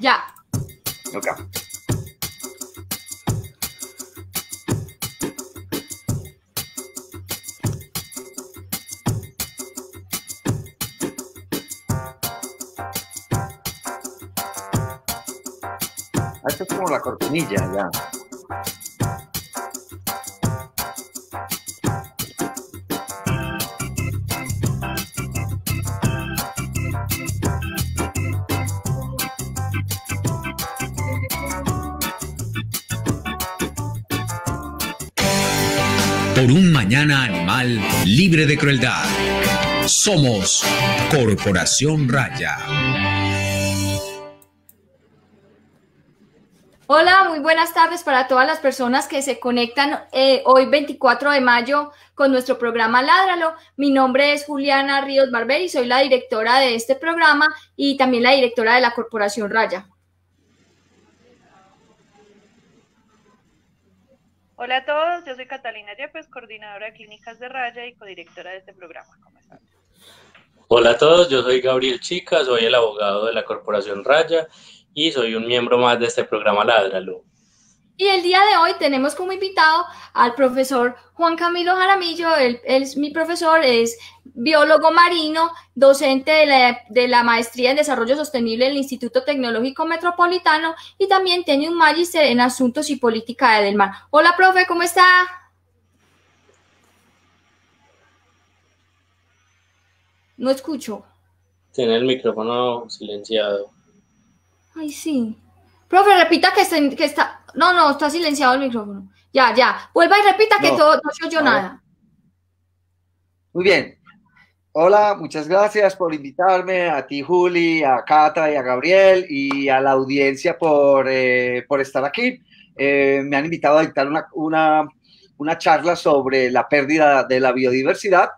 Ya. okay ah, es como la cortinilla ya. por un mañana animal libre de crueldad. Somos Corporación Raya. Hola, muy buenas tardes para todas las personas que se conectan eh, hoy 24 de mayo con nuestro programa Ládralo. Mi nombre es Juliana Ríos y soy la directora de este programa y también la directora de la Corporación Raya. Hola a todos, yo soy Catalina Yepes, coordinadora de clínicas de Raya y codirectora de este programa. Hola a todos, yo soy Gabriel Chica, soy el abogado de la Corporación Raya y soy un miembro más de este programa Ladralo. Y el día de hoy tenemos como invitado al profesor Juan Camilo Jaramillo. Él, es mi profesor, es biólogo marino, docente de la, de la, maestría en desarrollo sostenible del Instituto Tecnológico Metropolitano y también tiene un magister en asuntos y política del mar. Hola, profe, ¿cómo está? No escucho. Tiene el micrófono silenciado. Ay, sí. Profe, repita que, está, No, no, está silenciado el micrófono. Ya, ya. Vuelva y repita que no, todo, se oyó nada. Muy bien. Hola, muchas gracias por invitarme, a ti Juli, a Cata y a Gabriel y a la audiencia por, eh, estar aquí. Eh, me han invitado a dictar una charla sobre la pérdida de la biodiversidad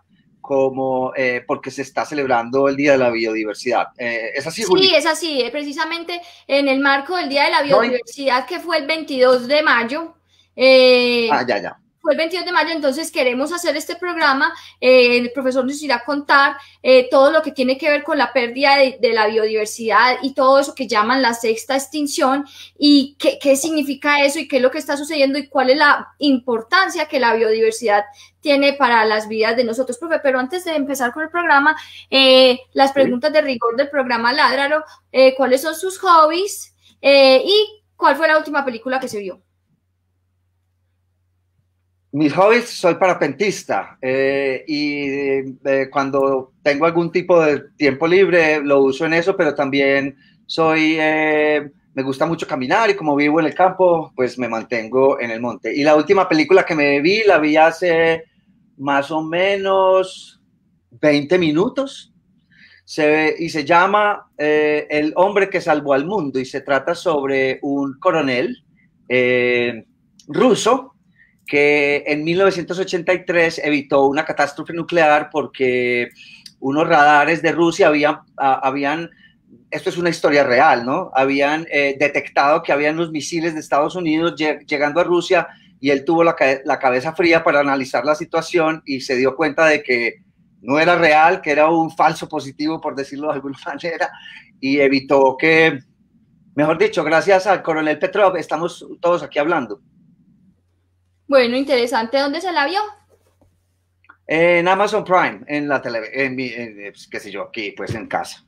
como eh, porque se está celebrando el Día de la Biodiversidad. Eh, ¿Es así, Sí, es así. Eh, precisamente en el marco del Día de la Biodiversidad, que fue el 22 de mayo. Eh, ah, ya, ya fue el 22 de mayo, entonces queremos hacer este programa. Eh, el profesor nos irá a contar eh, todo lo que tiene que ver con la pérdida de, la biodiversidad y todo eso que llaman la sexta extinción y qué, significa eso y qué es lo que está sucediendo y cuál es la importancia que la biodiversidad tiene para las vidas de nosotros, profe. Pero antes de empezar con el programa, eh, las preguntas de rigor del programa eh, ¿cuáles son sus hobbies y cuál fue la última película que se vio? mis hobbies, soy parapentista eh, y eh, cuando tengo algún tipo de tiempo libre lo uso en eso, pero también soy, eh, me gusta mucho caminar y como vivo en el campo, pues me mantengo en el monte. Y la última película que me vi, la vi hace más o menos 20 minutos y se llama El hombre que salvó al mundo y se trata sobre un coronel ruso que en 1983 evitó una catástrofe nuclear porque unos radares de Rusia habían, habían esto es una historia real, ¿no? Habían eh, detectado que habían los misiles de Estados Unidos llegando a Rusia y él tuvo la, la, cabeza fría para analizar la situación y se dio cuenta de que no era real, que era un falso positivo, por decirlo de alguna manera, y evitó que, mejor dicho, gracias al coronel Petrov, estamos todos aquí hablando. Bueno, interesante. ¿Dónde se la vio? En Amazon Prime, en la tele, en, en eh, pues, qué sé yo, aquí, pues en casa,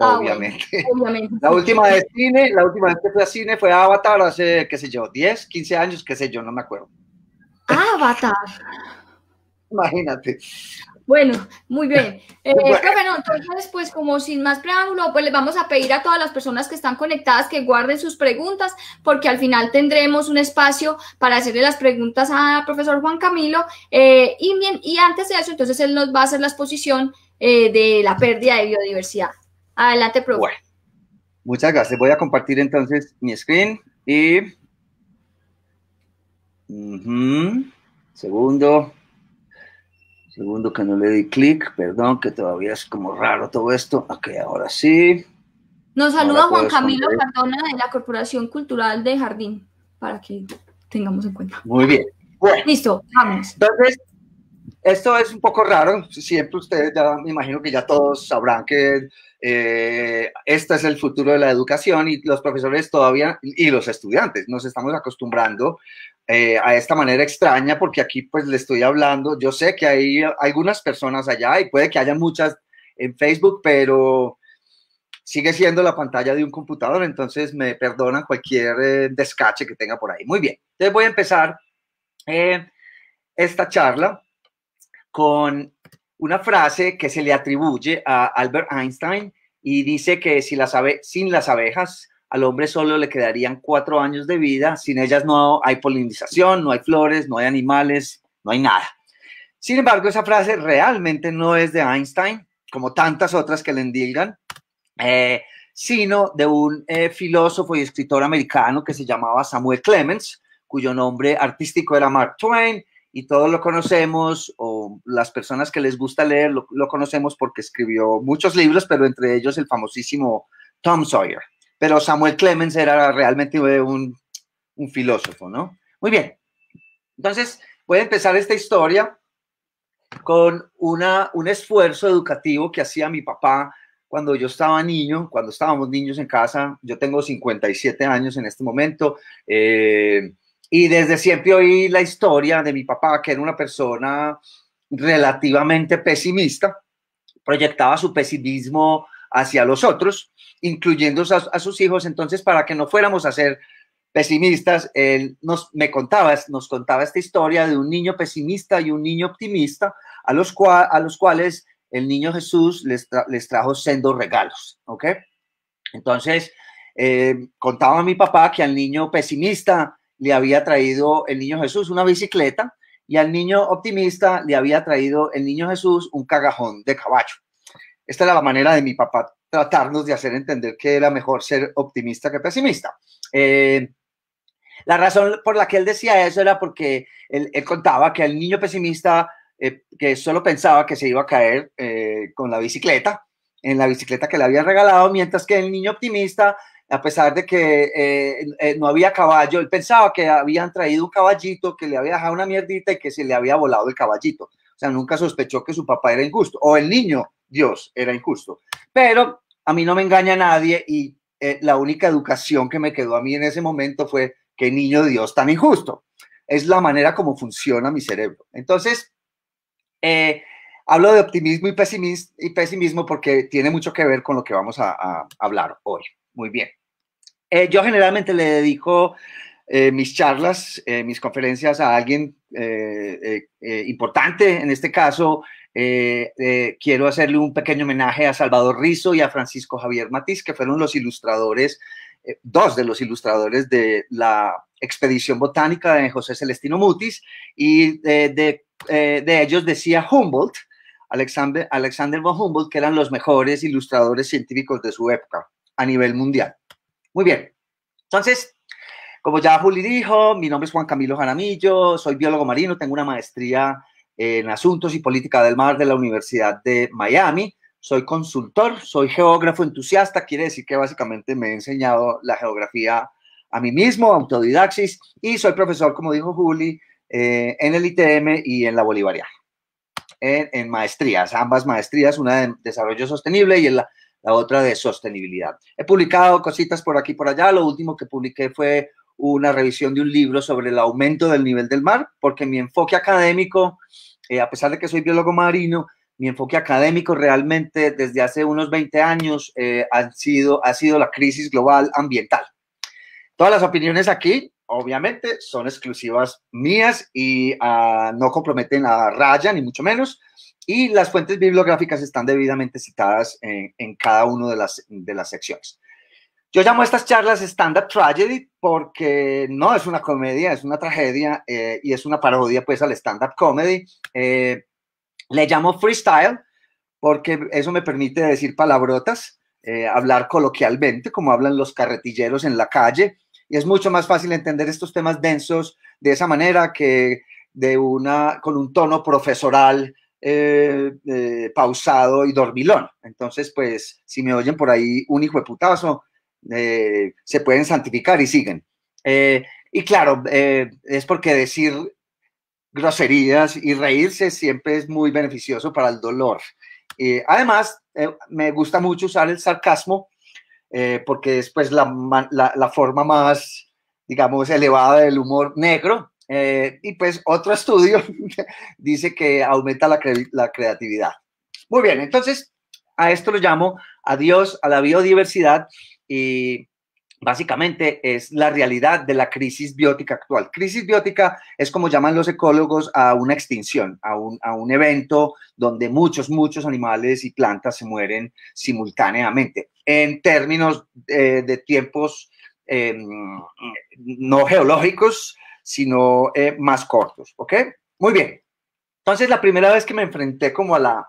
ah, obviamente. obviamente. La última de cine, la última vez que a cine fue Avatar hace, qué sé yo, 10, 15 años, qué sé yo, no me acuerdo. Ah, Avatar. Imagínate. Bueno, muy bien. Eh, bueno. entonces, pues como sin más preámbulo, pues le vamos a pedir a todas las personas que están conectadas que guarden sus preguntas, porque al final tendremos un espacio para hacerle las preguntas al profesor Juan Camilo. Eh, y, y antes de eso, entonces él nos va a hacer la exposición eh, de la pérdida de biodiversidad. Adelante, profesor. Bueno, muchas gracias. Voy a compartir entonces mi screen y... Segundo. Segundo que no le di clic, perdón, que todavía es como raro todo esto. Ok, ahora sí. Nos saluda Juan Camilo Cardona de la Corporación Cultural de Jardín, para que tengamos en cuenta. Muy bien. Listo, vamos. Entonces, esto es un poco raro. Siempre ustedes ya, me imagino que ya todos sabrán que eh, este es el futuro de la educación y los profesores todavía, y los estudiantes, nos estamos acostumbrando eh, a esta manera extraña, porque aquí pues le estoy hablando, yo sé que hay algunas personas allá y puede que haya muchas en Facebook, pero sigue siendo la pantalla de un computador, entonces me perdonan cualquier eh, descache que tenga por ahí. Muy bien, entonces voy a empezar eh, esta charla con una frase que se le atribuye a Albert Einstein y dice que si las sabe sin las abejas al hombre solo le quedarían cuatro años de vida, sin ellas no hay polinización, no hay flores, no hay animales, no hay nada. Sin embargo, esa frase realmente no es de Einstein, como tantas otras que le indigan, eh, sino de un eh, filósofo y escritor americano que se llamaba Samuel Clemens, cuyo nombre artístico era Mark Twain, y todos lo conocemos, o las personas que les gusta leer lo conocemos porque escribió muchos libros, pero entre ellos el famosísimo Tom Sawyer pero Samuel Clemens era realmente un, filósofo, ¿no? Muy bien, entonces voy a empezar esta historia con una, un esfuerzo educativo que hacía mi papá cuando yo estaba niño, cuando estábamos niños en casa. Yo tengo 57 años en este momento. Eh, y desde siempre oí la historia de mi papá, que era una persona relativamente pesimista, proyectaba su pesimismo hacia los otros, incluyendo a, sus hijos. Entonces, para que no fuéramos a ser pesimistas, él nos, me nos contaba esta historia de un niño pesimista y un niño optimista, a los, cuales el niño Jesús les, trajo sendos regalos, ¿ok? Entonces, eh, contaba a mi papá que al niño pesimista le había traído el niño Jesús una bicicleta y al niño optimista le había traído el niño Jesús un cagajón de caballo. Esta era la manera de mi papá tratarnos de hacer entender que era mejor ser optimista que pesimista. Eh, la razón por la que él decía eso era porque él, contaba que el niño pesimista eh, que solo pensaba que se iba a caer eh, con la bicicleta, en la bicicleta que le habían regalado, mientras que el niño optimista, a pesar de que no había caballo, él pensaba que habían traído un caballito, que le había dejado una mierdita y que se le había volado el caballito. O sea, nunca sospechó que su papá era injusto o el niño Dios era injusto. Pero a mí no me engaña nadie y eh, la única educación que me quedó a mí en ese momento fue que niño Dios tan injusto. Es la manera como funciona mi cerebro. Entonces, eh, hablo de optimismo y pesimismo, porque tiene mucho que ver con lo que vamos a, hablar hoy. Muy bien. Eh, yo generalmente le dedico eh, mis charlas, eh, mis conferencias a alguien eh, importante, en este caso, quiero hacerle un pequeño homenaje a Salvador Rizo y a Francisco Javier Matiz, que fueron los ilustradores, dos de los ilustradores de la expedición botánica de José Celestino Mutis, y de, de ellos decía Humboldt, Alexander, Alexander von Humboldt, que eran los mejores ilustradores científicos de su época a nivel mundial. Muy bien, entonces como ya Juli dijo, mi nombre es Juan Camilo Jaramillo, soy biólogo marino, tengo una maestría en asuntos y política del mar de la Universidad de Miami. Soy consultor, soy geógrafo entusiasta, quiere decir que básicamente me he enseñado la geografía a mí mismo, autodidaxis, y soy profesor, como dijo Juli, eh, en el ITM y en la Bolivariana, en, maestrías, ambas maestrías, una de desarrollo sostenible y la, la otra de sostenibilidad. He publicado cositas por aquí y por allá, lo último que publiqué fue una revisión de un libro sobre el aumento del nivel del mar, porque mi enfoque académico, eh, a pesar de que soy biólogo marino, mi enfoque académico realmente desde hace unos 20 años eh, sido, ha sido la crisis global ambiental. Todas las opiniones aquí, obviamente, son exclusivas mías y ah, no comprometen a Raya, ni mucho menos. Y las fuentes bibliográficas están debidamente citadas en, cada una de de las secciones. Yo llamo estas charlas stand-up tragedy porque no es una comedia, es una tragedia eh, y es una parodia pues al stand-up comedy. Eh, le llamo freestyle porque eso me permite decir palabrotas, eh, hablar coloquialmente como hablan los carretilleros en la calle y es mucho más fácil entender estos temas densos de esa manera que de una, con un tono profesoral pausado y dormilón. Entonces, pues, si me oyen por ahí un hijo de putazo, eh, se pueden santificar y siguen. Eh, y claro, eh, es porque decir groserías y reírse siempre es muy beneficioso para el dolor. además, me gusta mucho usar el sarcasmo porque es pues la, la, forma más, digamos, elevada del humor negro. y pues otro estudio dice que aumenta la, la creatividad. Muy bien, entonces a esto lo llamo adiós a la biodiversidad y básicamente es la realidad de la crisis biótica actual. Crisis biótica es como llaman los ecólogos a una extinción, a un, a un evento donde muchos, muchos animales y plantas se mueren simultáneamente. En términos eh, de tiempos eh, no geológicos, sino eh, más cortos, ¿ok? Muy bien. Entonces, la primera vez que me enfrenté como a la,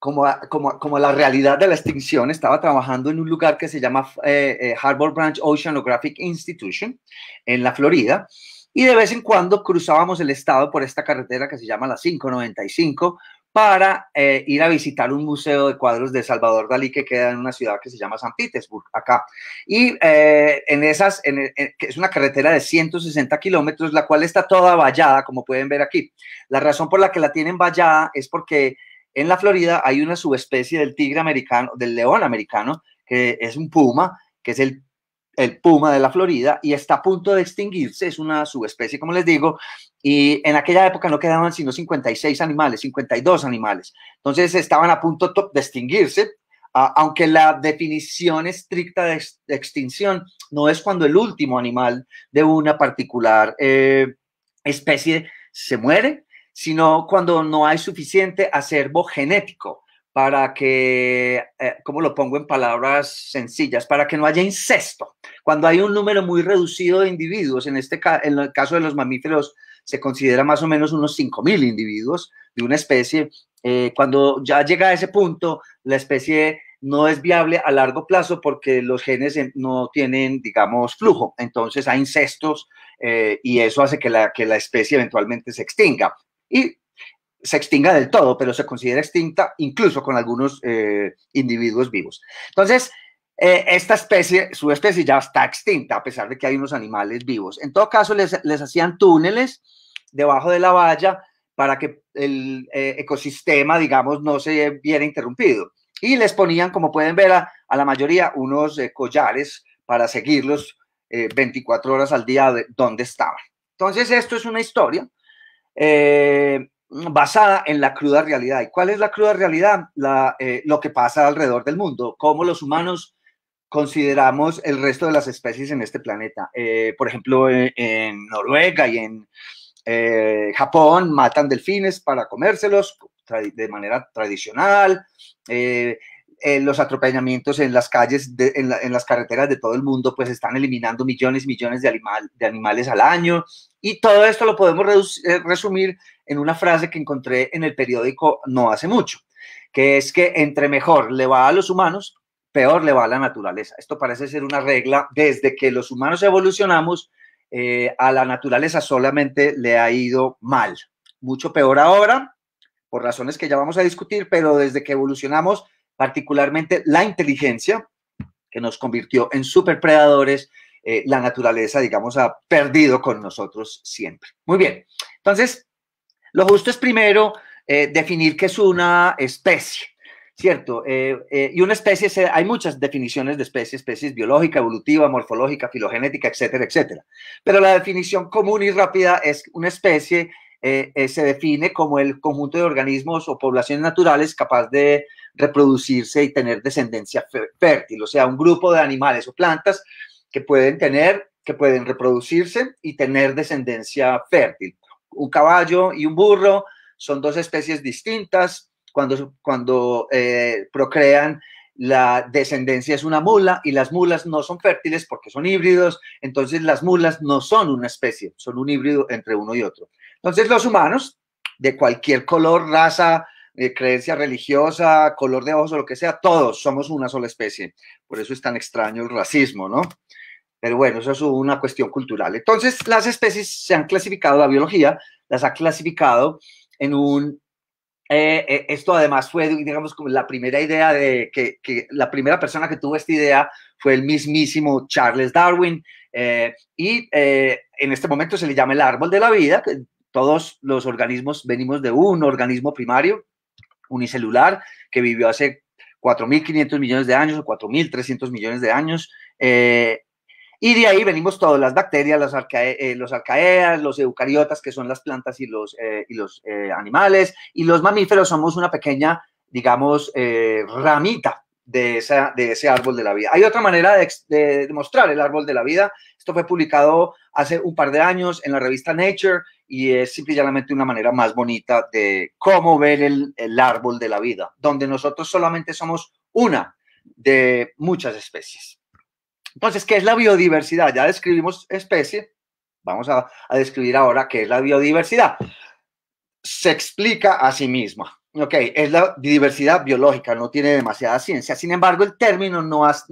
como, como, como, la realidad de la extinción, estaba trabajando en un lugar que se llama eh, eh, Harbor Branch Oceanographic Institution en la Florida. Y de vez en cuando cruzábamos el estado por esta carretera que se llama la 595 para eh, ir a visitar un museo de cuadros de Salvador Dalí que queda en una ciudad que se llama San Petersburg, acá. Y en esas, que es una carretera de 160 kilómetros, la cual está toda vallada, como pueden ver aquí. La razón por la que la tienen vallada es porque en la Florida hay una subespecie del tigre americano, del león americano, que es un puma, que es el, puma de la Florida y está a punto de extinguirse, es una subespecie, como les digo, y en aquella época no quedaban sino 56 animales, 52 animales. Entonces estaban a punto de extinguirse, aunque la definición estricta de, extinción no es cuando el último animal de una particular eh, especie se muere, sino cuando no hay suficiente acervo genético para que, como eh, ¿cómo lo pongo en palabras sencillas? Para que no haya incesto. Cuando hay un número muy reducido de individuos, en, este en el caso de los mamíferos se considera más o menos unos 5.000 individuos de una especie, eh, cuando ya llega a ese punto, la especie no es viable a largo plazo porque los genes eh, no tienen, digamos, flujo. Entonces hay incestos y eso hace que la especie eventualmente se extinga y se extinga del todo, pero se considera extinta incluso con algunos eh, individuos vivos. Entonces, eh, esta especie, su especie ya está extinta, a pesar de que hay unos animales vivos. En todo caso, les, hacían túneles debajo de la valla para que el eh, ecosistema, digamos, no se viera interrumpido. Y les ponían, como pueden ver, a, la mayoría unos collares para seguirlos 24 horas al día de donde estaban. Entonces, esto es una historia eh, basada en la cruda realidad. ¿Y cuál es la cruda realidad? Eh, lo que pasa alrededor del mundo, cómo los humanos consideramos el resto de las especies en este planeta. Eh, por ejemplo, en Noruega y en Japón matan delfines para comérselos de manera tradicional. Eh, los atropellamientos en las calles, en, las carreteras de todo el mundo, pues están eliminando millones y millones de, de animales al año. Y todo esto lo podemos eh, resumir en una frase que encontré en el periódico no hace mucho, que es que entre mejor le va a los humanos, peor le va a la naturaleza. Esto parece ser una regla desde que los humanos evolucionamos. Eh, a la naturaleza solamente le ha ido mal. Mucho peor ahora, por razones que ya vamos a discutir, pero desde que evolucionamos particularmente la inteligencia, que nos convirtió en superpredadores, eh, la naturaleza, digamos, ha perdido con nosotros siempre. Muy bien, entonces, lo justo es primero eh, definir qué es una especie. Cierto, eh, y una especie, hay muchas definiciones de especie, especies biológica, evolutiva, morfológica, filogenética, etcétera, etcétera. Pero la definición común y rápida es una especie se define como el conjunto de organismos o poblaciones naturales capaz de reproducirse y tener descendencia fértil, o sea, un grupo de animales o plantas que pueden tener, que pueden reproducirse y tener descendencia fértil. Un caballo y un burro son dos especies distintas. Cuando, cuando eh, procrean, la descendencia es una mula y las mulas no son fértiles porque son híbridos, entonces las mulas no son una especie, son un híbrido entre uno y otro. Entonces los humanos de cualquier color, raza, eh, creencia religiosa, color de ojos o lo que sea, todos somos una sola especie. Por eso es tan extraño el racismo, ¿no? Pero bueno, eso es una cuestión cultural. Entonces, las especies se han clasificado, la biología las ha clasificado en un eh, eh, esto además fue, digamos, como la primera idea de que, la primera persona que tuvo esta idea fue el mismísimo Charles Darwin. y en este momento se le llama el árbol de la vida. Que todos los organismos venimos de un organismo primario unicelular que vivió hace 4.500 millones de años o 4.300 millones de años. Eh, y de ahí venimos todas las bacterias, los, eh, eh, los, arcaeas, los eucariotas, que son las plantas y los, los animales, y los mamíferos somos una pequeña, digamos, ramita de, ese árbol de la vida. Hay otra manera de, demostrar mostrar el árbol de la vida. Esto fue publicado hace un par de años en la revista Nature y es simplemente una manera más bonita de cómo ver el, árbol de la vida, donde nosotros solamente somos una de muchas especies. Entonces, ¿qué es la biodiversidad? Ya describimos especie, vamos a, a describir ahora qué es la biodiversidad. Se explica a sí misma ok, es la diversidad biológica, no tiene demasiada ciencia. Sin embargo, el término no, es,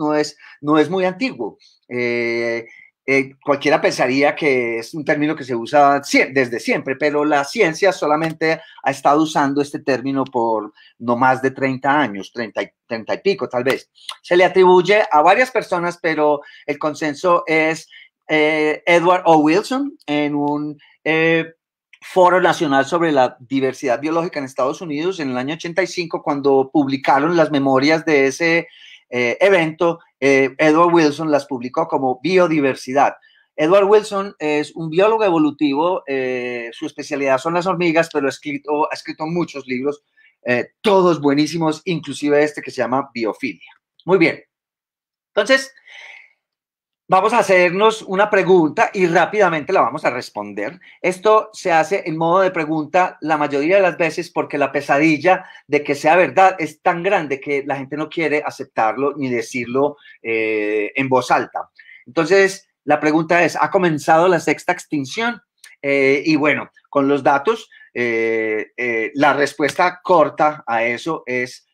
no es muy antiguo. Eh, eh, cualquiera pensaría que es un término que se usa desde siempre, pero la ciencia solamente ha estado usando este término por no más de 30 años, 30 y, y pico tal vez. Se le atribuye a varias personas, pero el consenso es eh, Edward O. Wilson en un Foro Nacional sobre la Diversidad Biológica en Estados Unidos en el año 85, cuando publicaron las memorias de ese eh, evento, eh, Edward Wilson las publicó como biodiversidad. Edward Wilson es un biólogo evolutivo, eh, su especialidad son las hormigas, pero ha escrito, ha escrito muchos libros, todos buenísimos, inclusive este que se llama Biofilia. Muy bien. Entonces, Vamos a hacernos una pregunta y rápidamente la vamos a responder. Esto se hace en modo de pregunta la mayoría de las veces porque la pesadilla de que sea verdad es tan grande que la gente no quiere aceptarlo ni decirlo eh, en voz alta. Entonces, la pregunta es, ¿ha comenzado la sexta extinción? Eh, y bueno, con los datos, eh, la respuesta corta a eso es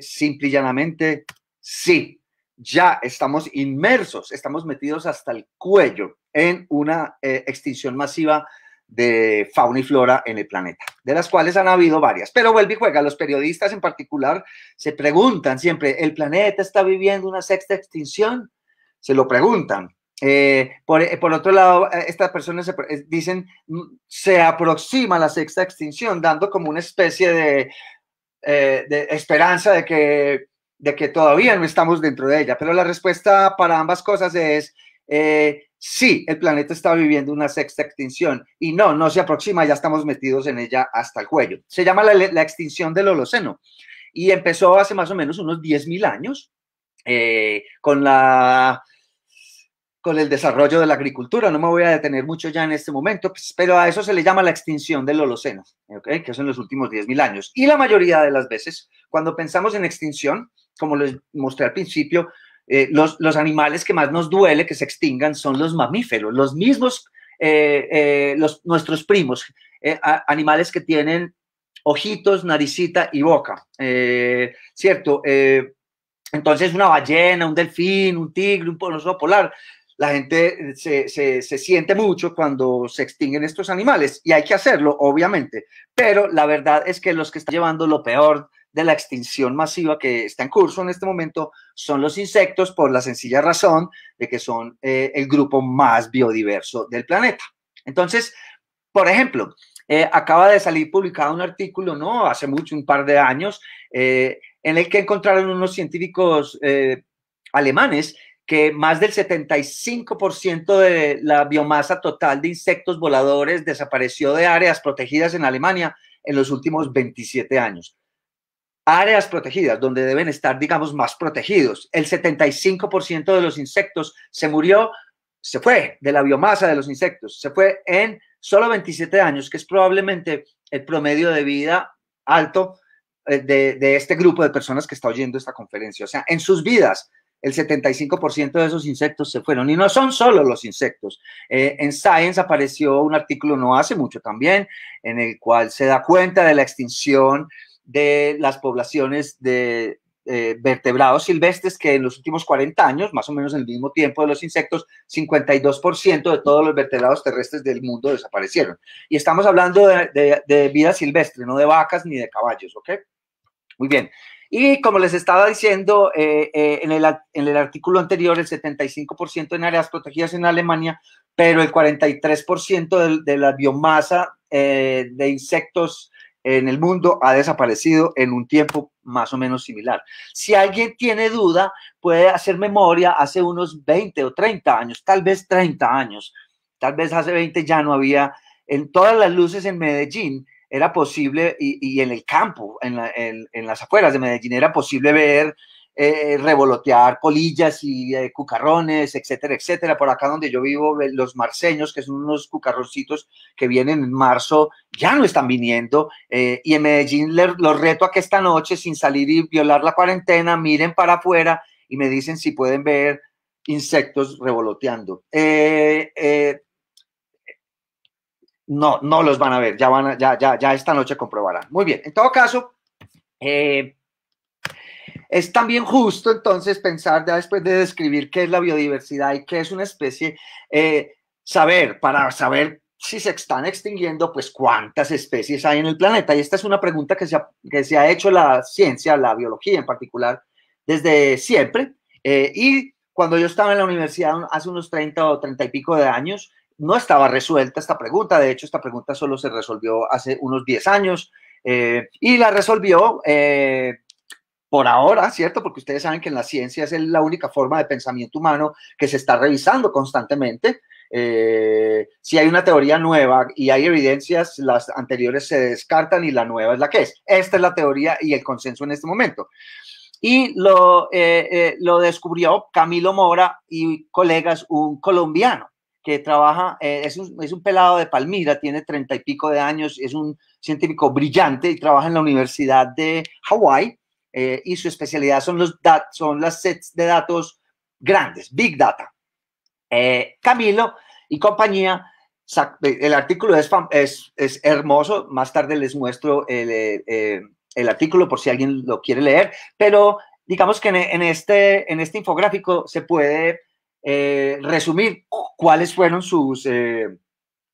simple y llanamente sí ya estamos inmersos, estamos metidos hasta el cuello en una eh, extinción masiva de fauna y flora en el planeta, de las cuales han habido varias. Pero vuelve y juega, los periodistas en particular se preguntan siempre, ¿el planeta está viviendo una sexta extinción? Se lo preguntan. Eh, eh, por, otro lado, estas personas dicen, mm, se aproxima la sexta extinción, dando como una especie de esperanza de que de que todavía no estamos dentro de ella. Pero la respuesta para ambas cosas es eh, sí, el planeta está viviendo una sexta extinción y no, no se aproxima, ya estamos metidos en ella hasta el cuello. Se llama la, extinción del Holoceno y empezó hace más o menos unos 10.000 años eh, con la con el desarrollo de la agricultura. No me voy a detener mucho ya en este momento, pues, pero a eso se le llama la extinción del Holoceno, que son los últimos 10.000 años. Y la mayoría de las veces, cuando pensamos en extinción, como les mostré al principio, eh, los, animales que más nos duele que se extingan son los mamíferos, los mismos, eh, eh, los, nuestros primos, animales que tienen ojitos, naricita y boca, ¿cierto? entonces una ballena, un delfín, un tigre, un oso polar, la gente se, se siente mucho cuando se extinguen estos animales y hay que hacerlo, obviamente, pero la verdad es que los que están llevando lo peor de la extinción masiva que está en curso en este momento son los insectos por la sencilla razón de que son eh, el grupo más biodiverso del planeta. Entonces, por ejemplo, eh, acaba de salir publicado un artículo, ¿no? Hace mucho, un par de años, eh, en el que encontraron unos científicos alemanes que más del 75% de la biomasa total de insectos voladores desapareció de áreas protegidas en Alemania en los últimos 27 años áreas protegidas, donde deben estar, digamos, más protegidos. El 75% de los insectos se murió, se fue de la biomasa de los insectos, se fue en solo 27 años, que es probablemente el promedio de vida alto eh, de, este grupo de personas que está oyendo esta conferencia. O sea, en sus vidas, el 75% de esos insectos se fueron. Y no son solo los insectos. Eh, en Science apareció un artículo no hace mucho también, en el cual se da cuenta de la extinción de las poblaciones de eh, vertebrados silvestres que en los últimos 40 años, más o menos en el mismo tiempo de los insectos, 52% de todos los vertebrados terrestres del mundo desaparecieron. Y estamos hablando de, vida silvestre, no de vacas ni de caballos, ¿ok? Muy bien. Y como les estaba diciendo, eh, eh, en, el, artículo anterior, el 75% en áreas protegidas en Alemania, pero el 43% de, de, la biomasa de insectos en el mundo ha desaparecido en un tiempo más o menos similar. Si alguien tiene duda, puede hacer memoria hace unos 20 o 30 años, tal vez 30 años, tal vez hace 20 ya no había, en todas las luces en Medellín era posible, y, en el campo, en, las afueras de Medellín, era posible ver eh, revolotear colillas y eh, cucarrones, etcétera, etcétera. Por acá donde yo vivo, los marceños, que son unos cucarroncitos que vienen en marzo, ya no están viniendo. Eh, y en Medellín los reto a que esta noche, sin salir y violar la cuarentena, miren para afuera y me dicen si pueden ver insectos revoloteando. no, no los van a ver, ya van a, ya, ya, esta noche comprobarán. Muy bien, en todo caso, es también justo entonces pensar, ya después de describir qué es la biodiversidad y qué es una especie, eh, saber, para saber si se están extinguiendo, pues cuántas especies hay en el planeta. Y esta es una pregunta que se ha, hecho la ciencia, la biología en particular, desde siempre. Eh, y cuando yo estaba en la universidad hace unos 30 o 30 y pico de años, no estaba resuelta esta pregunta. De hecho, esta pregunta solo se resolvió hace unos 10 años. Eh, y la resolvió por ahora, ¿cierto? Porque ustedes saben que en la ciencia es la única forma de pensamiento humano que se está revisando constantemente. Eh, si hay una teoría nueva y hay evidencias, las anteriores se descartan y la nueva es la que es. Esta es la teoría y el consenso en este momento. Y lo, eh, eh, lo descubrió Camilo Mora y colegas, un colombiano que trabaja, es un, es, un, pelado de Palmira, tiene treinta y pico de años, es un científico brillante y trabaja en la Universidad de Hawái eh, y su especialidad son, los son las sets de datos grandes, Big Data. Eh, Camilo y compañía, eh, el artículo es, es, es, hermoso, más tarde les muestro el, artículo por si alguien lo quiere leer, pero digamos que en, este, en este infográfico se puede resumir cuáles fueron sus,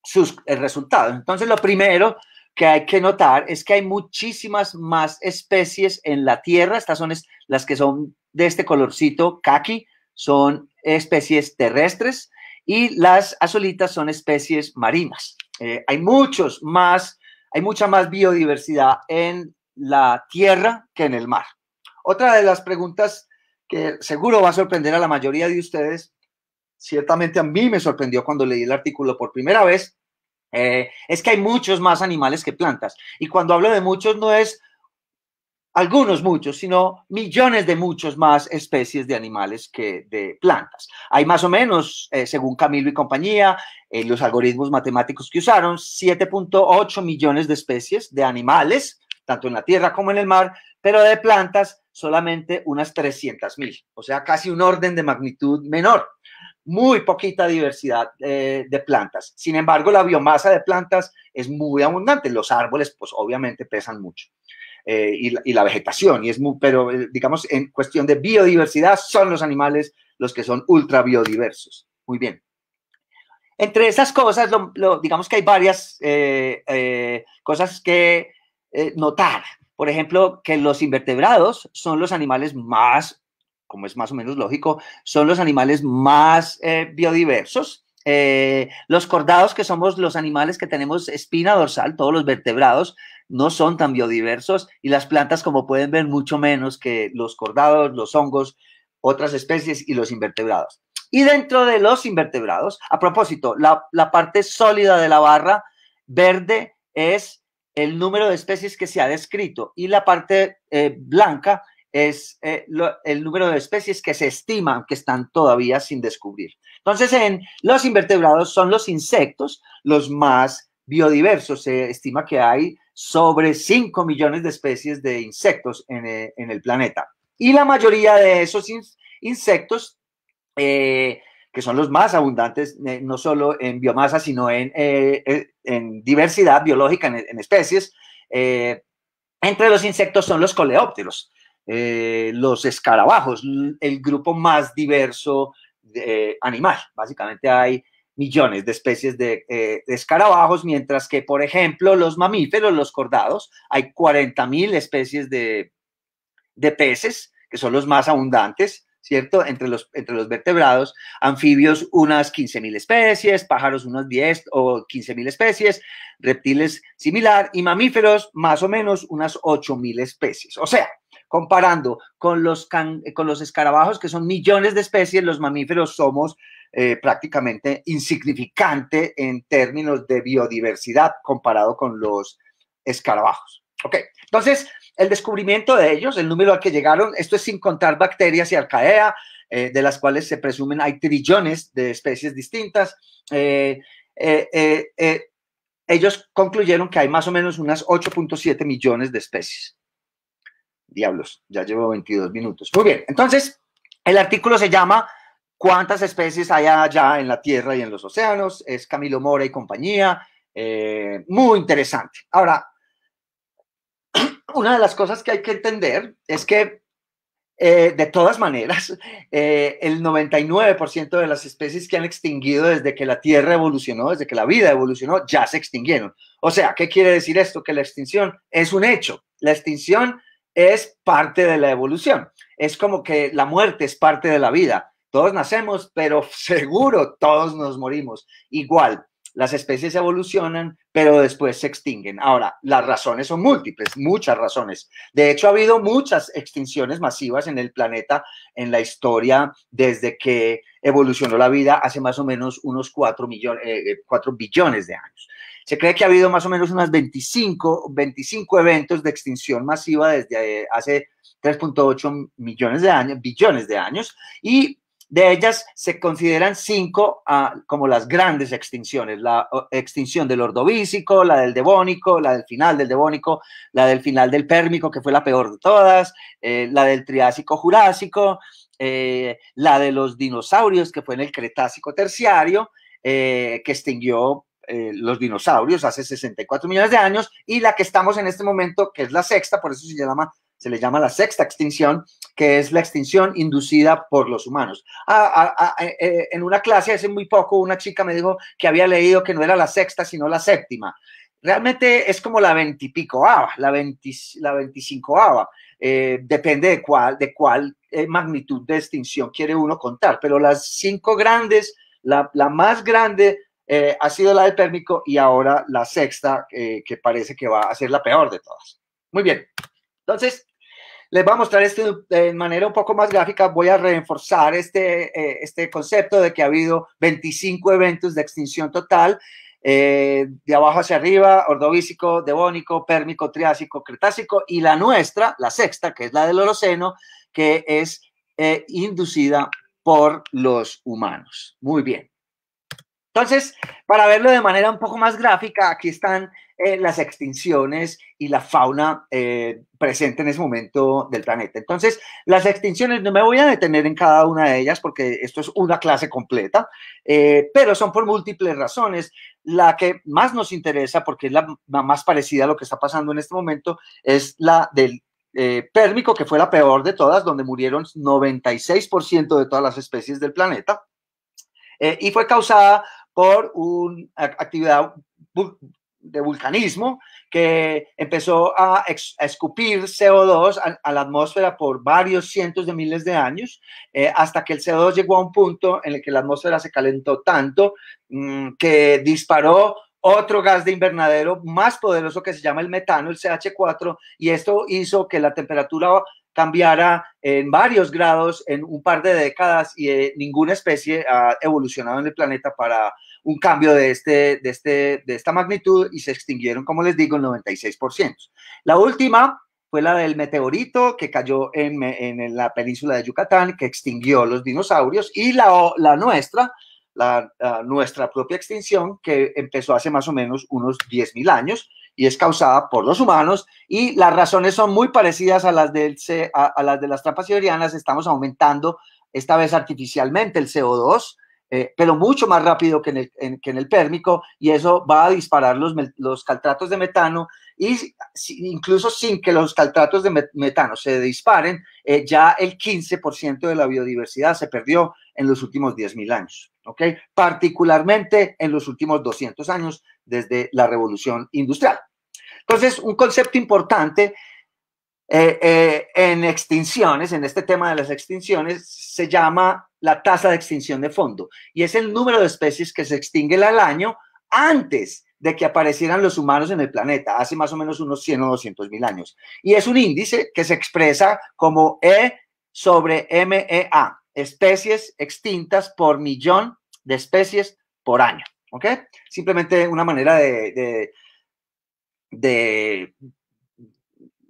sus resultados. Entonces, lo primero que hay que notar es que hay muchísimas más especies en la Tierra. Estas son las que son de este colorcito kaki, son especies terrestres y las azulitas son especies marinas. Eh, hay muchos más, hay mucha más biodiversidad en la tierra que en el mar. Otra de las preguntas que seguro va a sorprender a la mayoría de ustedes, ciertamente a mí me sorprendió cuando leí el artículo por primera vez, eh, es que hay muchos más animales que plantas. Y cuando hablo de muchos no es algunos muchos, sino millones de muchos más especies de animales que de plantas. Hay más o menos, eh, según Camilo y compañía, en eh, los algoritmos matemáticos que usaron, 7.8 millones de especies de animales, tanto en la tierra como en el mar, pero de plantas solamente unas 300.000, mil, o sea, casi un orden de magnitud menor muy poquita diversidad eh, de plantas. Sin embargo, la biomasa de plantas es muy abundante. Los árboles, pues obviamente pesan mucho. Eh, y, la, vegetación, y es muy, pero eh, digamos, en cuestión de biodiversidad, son los animales los que son ultra biodiversos. Muy bien. Entre esas cosas, digamos que hay varias cosas que notar. Por ejemplo, que los invertebrados son los animales más como es más o menos lógico, son los animales más eh, biodiversos. Eh, los cordados, que somos los animales que tenemos espina dorsal, todos los vertebrados, no son tan biodiversos y las plantas, como pueden ver, mucho menos que los cordados, los hongos, otras especies y los invertebrados. Y dentro de los invertebrados, a propósito, la, parte sólida de la barra verde es el número de especies que se ha descrito y la parte eh, blanca es eh, el número de especies que se estima que están todavía sin descubrir. Entonces, en los invertebrados son los insectos los más biodiversos. Se estima que hay sobre 5 millones de especies de insectos eh, en, el planeta. Y la mayoría de esos insectos, eh, que son los más abundantes, no solo en biomasa, sino en, diversidad biológica, en especies, entre los insectos son los coleópteros eh, los escarabajos, mm, el grupo más diverso de, eh, animal. Básicamente hay millones de especies eh, de, escarabajos, mientras que, por ejemplo, los mamíferos, los cordados, hay 40.000 especies de, peces, que son los más abundantes, ¿cierto? Entre los, entre los vertebrados, anfibios unas 15.000 especies, pájaros unas 10 o 15.000 especies, reptiles similar y mamíferos más o menos unas 8.000 especies. O sea, comparando con los, con los escarabajos, que son millones de especies, los mamíferos somos eh, prácticamente insignificante en términos de biodiversidad comparado con los escarabajos. Ok, entonces el descubrimiento de ellos, el número al que llegaron, esto es sin contar bacterias y arcaea, eh, de las cuales se presumen hay trillones de especies distintas. Eh, ellos concluyeron que hay más o menos unas 8.7 millones de especies. Diablos, ya llevo 22 minutos. Muy bien, entonces el artículo se llama ¿Cuántas especies hay allá en la Tierra y en los océanos? Es Camilo Mora y compañía. Eh, muy interesante. Ahora, una de las cosas que hay que entender es que eh, de todas maneras, eh, el 99% de las especies que han extinguido desde que la Tierra evolucionó, desde que la vida evolucionó, ya se extinguieron. O sea, ¿qué quiere decir esto? Que la extinción es un hecho. La extinción es parte de la evolución. Es como que la muerte es parte de la vida. Todos nacemos, pero seguro todos nos morimos. Igual, las especies evolucionan, pero después se extinguen. Ahora, las razones son múltiples, muchas razones. De hecho, ha habido muchas extinciones masivas en el planeta en la historia desde que evolucionó la vida hace más o menos unos 4, millones, eh, eh, billones de años. Se cree que ha habido más o menos unas 25, 25 eventos de extinción masiva desde eh, hace 3.8 millones de años, billones de años, y de ellas se consideran cinco ah, como las grandes extinciones, la extinción del Ordovícico, la del Devónico, la del final del Devónico, la del final del Pérmico, que fue la peor de todas, eh, la del Triásico-Jurásico, eh, la de los dinosaurios, que fue en el Cretácico Terciario, que extinguió eh, los dinosaurios hace 64 millones de años y la que estamos en este momento, que es la sexta, por eso se llama se le llama la sexta extinción, que es la extinción inducida por los humanos. Eh, en una clase hace muy poco una chica me dijo que había leído que no era la sexta, sino la séptima. Realmente es como la veintipicoava, la, la veinticincoava. Eh, depende de cuál, de cuál eh, magnitud de extinción quiere uno contar, pero las cinco grandes, la, la más grande eh, ha sido la del Pérmico y ahora la sexta, eh, que parece que va a ser la peor de todas. Muy bien, entonces les voy a mostrar esto de manera un poco más gráfica. Voy a reforzar este, eh, este concepto de que ha habido 25 eventos de extinción total. de abajo hacia arriba, ordovícico, devónico, pérmico, triásico, cretácico, y la nuestra, la sexta, que es la del Holoceno, que es inducida por los humanos. Muy bien. Entonces, para verlo de manera un poco más gráfica, aquí están eh, las extinciones y la fauna eh, presente en ese momento del planeta. Entonces, las extinciones, no me voy a detener en cada una de ellas porque esto es una clase completa, eh, pero son por múltiples razones. La que más nos interesa, porque es la más parecida a lo que está pasando en este momento, es la del pérmico, que fue la peor de todas, donde murieron 96% de todas las especies del planeta. y fue causada por una actividad de vulcanismo que empezó a, escupir CO2 a, la atmósfera por varios cientos de miles de años, eh, hasta que el CO2 llegó a un punto en el que la atmósfera se calentó tanto mm, que disparó otro gas de invernadero más poderoso que se llama el metano, el CH4, y esto hizo que la temperatura cambiara en varios grados en un par de décadas y eh, ninguna especie ha evolucionado en el planeta para un cambio este, de, este, de, esta magnitud y se extinguieron, como les digo, el 96%. La última fue la del meteorito que cayó en, la península de Yucatán, que extinguió los dinosaurios, y la, nuestra, la, nuestra propia extinción, que empezó hace más o menos unos 10.000 años y es causada por los humanos y las razones son muy parecidas a las, del, las de las trampas siberianas, estamos aumentando esta vez artificialmente el CO2, eh, pero mucho más rápido que en, el, en, que en, el, pérmico, y eso va a disparar los, los caltratos de metano, y incluso sin que los caltratos de metano se disparen, eh, ya el 15% de la biodiversidad se perdió en los últimos 10.000 años, ¿ok? Particularmente en los últimos 200 años desde la revolución industrial. Entonces, un concepto importante eh, eh, en extinciones, en este tema de las extinciones, se llama la tasa de extinción de fondo y es el número de especies que se extinguen al año antes de que aparecieran los humanos en el planeta, hace más o menos unos 100 o 200 mil años. Y es un índice que se expresa como E sobre MEA, especies extintas por millón de especies por año. ¿Ok? Simplemente una manera de, de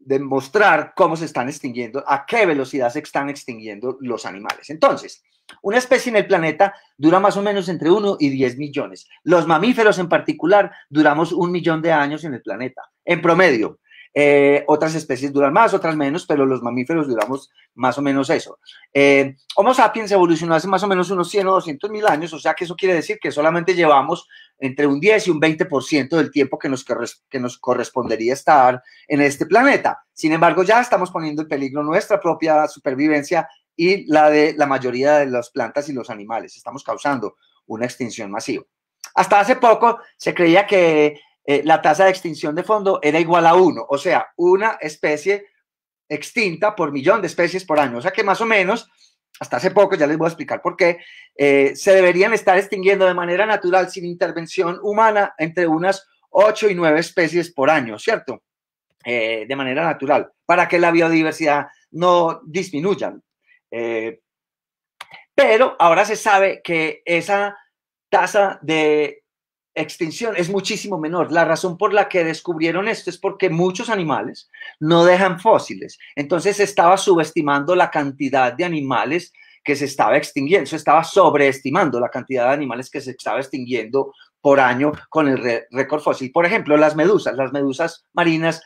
demostrar cómo se están extinguiendo, a qué velocidad se están extinguiendo los animales. Entonces, una especie en el planeta dura más o menos entre 1 y 10 millones. Los mamíferos en particular duramos un millón de años en el planeta, en promedio. Eh, otras especies duran más, otras menos, pero los mamíferos duramos más o menos eso. Eh, Homo sapiens evolucionó hace más o menos unos 100 o 200 mil años, o sea que eso quiere decir que solamente llevamos entre un 10 y un 20% del tiempo que nos, que nos correspondería estar en este planeta. Sin embargo, ya estamos poniendo en peligro nuestra propia supervivencia y la de la mayoría de las plantas y los animales. Estamos causando una extinción masiva. Hasta hace poco se creía que eh, la tasa de extinción de fondo era igual a 1, o sea, una especie extinta por millón de especies por año. O sea que más o menos, hasta hace poco, ya les voy a explicar por qué, eh, se deberían estar extinguiendo de manera natural sin intervención humana entre unas 8 y 9 especies por año, ¿cierto? Eh, de manera natural, para que la biodiversidad no disminuya. pero ahora se sabe que esa tasa de extinción es muchísimo menor. La razón por la que descubrieron esto es porque muchos animales no dejan fósiles. Entonces estaba subestimando la cantidad de animales que se estaba extinguiendo, se estaba sobreestimando la cantidad de animales que se estaba extinguiendo por año con el récord fósil. Por ejemplo, las medusas, las medusas marinas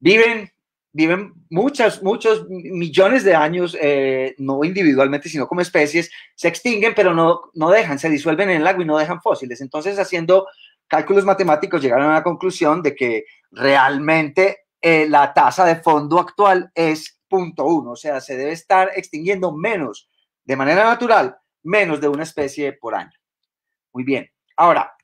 viven viven muchas, muchos millones de años, eh, no individualmente, sino como especies, se extinguen, pero no, dejan, se disuelven en el agua y no dejan fósiles. Entonces, haciendo cálculos matemáticos, llegaron a la conclusión de que realmente eh, la tasa de fondo actual es punto uno, o sea, se debe estar extinguiendo menos, de manera natural, menos de una especie por año. Muy bien. Ahora,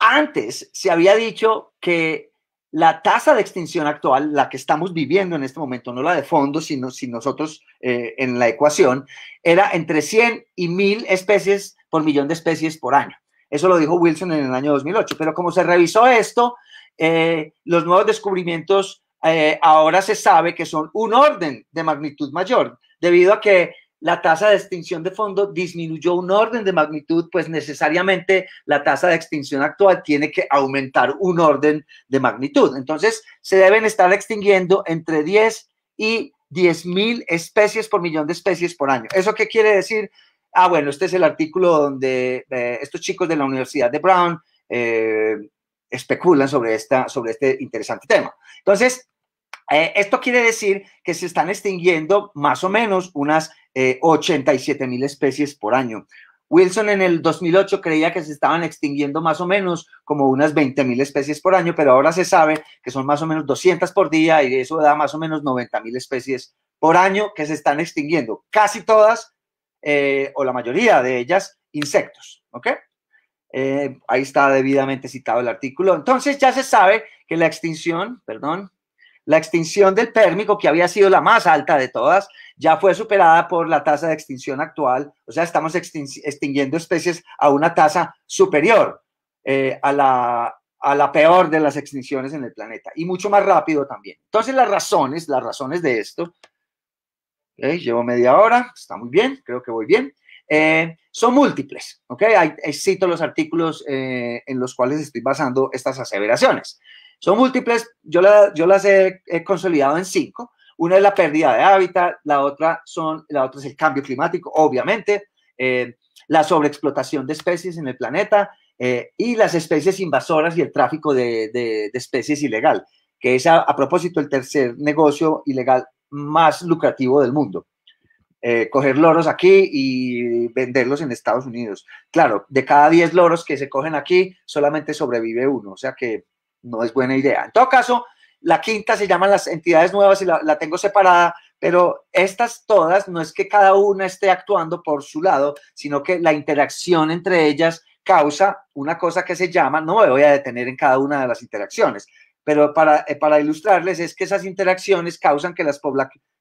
antes se había dicho que la tasa de extinción actual, la que estamos viviendo en este momento, no la de fondo, sino si nosotros eh, en la ecuación, era entre 100 y 1000 especies por millón de especies por año. Eso lo dijo Wilson en el año 2008. Pero como se revisó esto, eh, los nuevos descubrimientos eh, ahora se sabe que son un orden de magnitud mayor, debido a que la tasa de extinción de fondo disminuyó un orden de magnitud, pues necesariamente la tasa de extinción actual tiene que aumentar un orden de magnitud. Entonces, se deben estar extinguiendo entre 10 y 10 mil especies por millón de especies por año. ¿Eso qué quiere decir? Ah, bueno, este es el artículo donde eh, estos chicos de la Universidad de Brown eh, especulan sobre, esta, sobre este interesante tema. Entonces, eh, esto quiere decir que se están extinguiendo más o menos unas 87 eh, mil especies por año. Wilson en el 2008 creía que se estaban extinguiendo más o menos como unas 20 mil especies por año, pero ahora se sabe que son más o menos 200 por día y eso da más o menos 90 mil especies por año que se están extinguiendo. Casi todas eh, o la mayoría de ellas insectos. ¿Ok? ahí está debidamente citado el artículo. Entonces ya se sabe que la extinción, perdón, la extinción del pérmico, que había sido la más alta de todas, ya fue superada por la tasa de extinción actual, o sea, estamos extinguiendo especies a una tasa superior eh, a, la, a la peor de las extinciones en el planeta y mucho más rápido también. Entonces, las razones, las razones de esto, llevo media hora, está muy bien, creo que voy bien. Eh, son múltiples, ¿ok? Hay, eh, cito los artículos en los cuales estoy basando estas aseveraciones. Son múltiples, yo, yo las he, consolidado en cinco. Una es la pérdida de hábitat, la otra, son, la otra es el cambio climático, obviamente, eh, la sobreexplotación de especies en el planeta eh, y las especies invasoras y el tráfico de, de, especies ilegal, que es a, propósito el tercer negocio ilegal más lucrativo del mundo. Eh, coger loros aquí y venderlos en Estados Unidos. Claro, de cada 10 loros que se cogen aquí, solamente sobrevive uno, o sea que no es buena idea. En todo caso, la quinta se llama las entidades nuevas y la, tengo separada, pero estas todas no es que cada una esté actuando por su lado, sino que la interacción entre ellas causa una cosa que se llama, no me voy a detener en cada una de las interacciones, pero para, eh, para ilustrarles es que esas interacciones causan que las,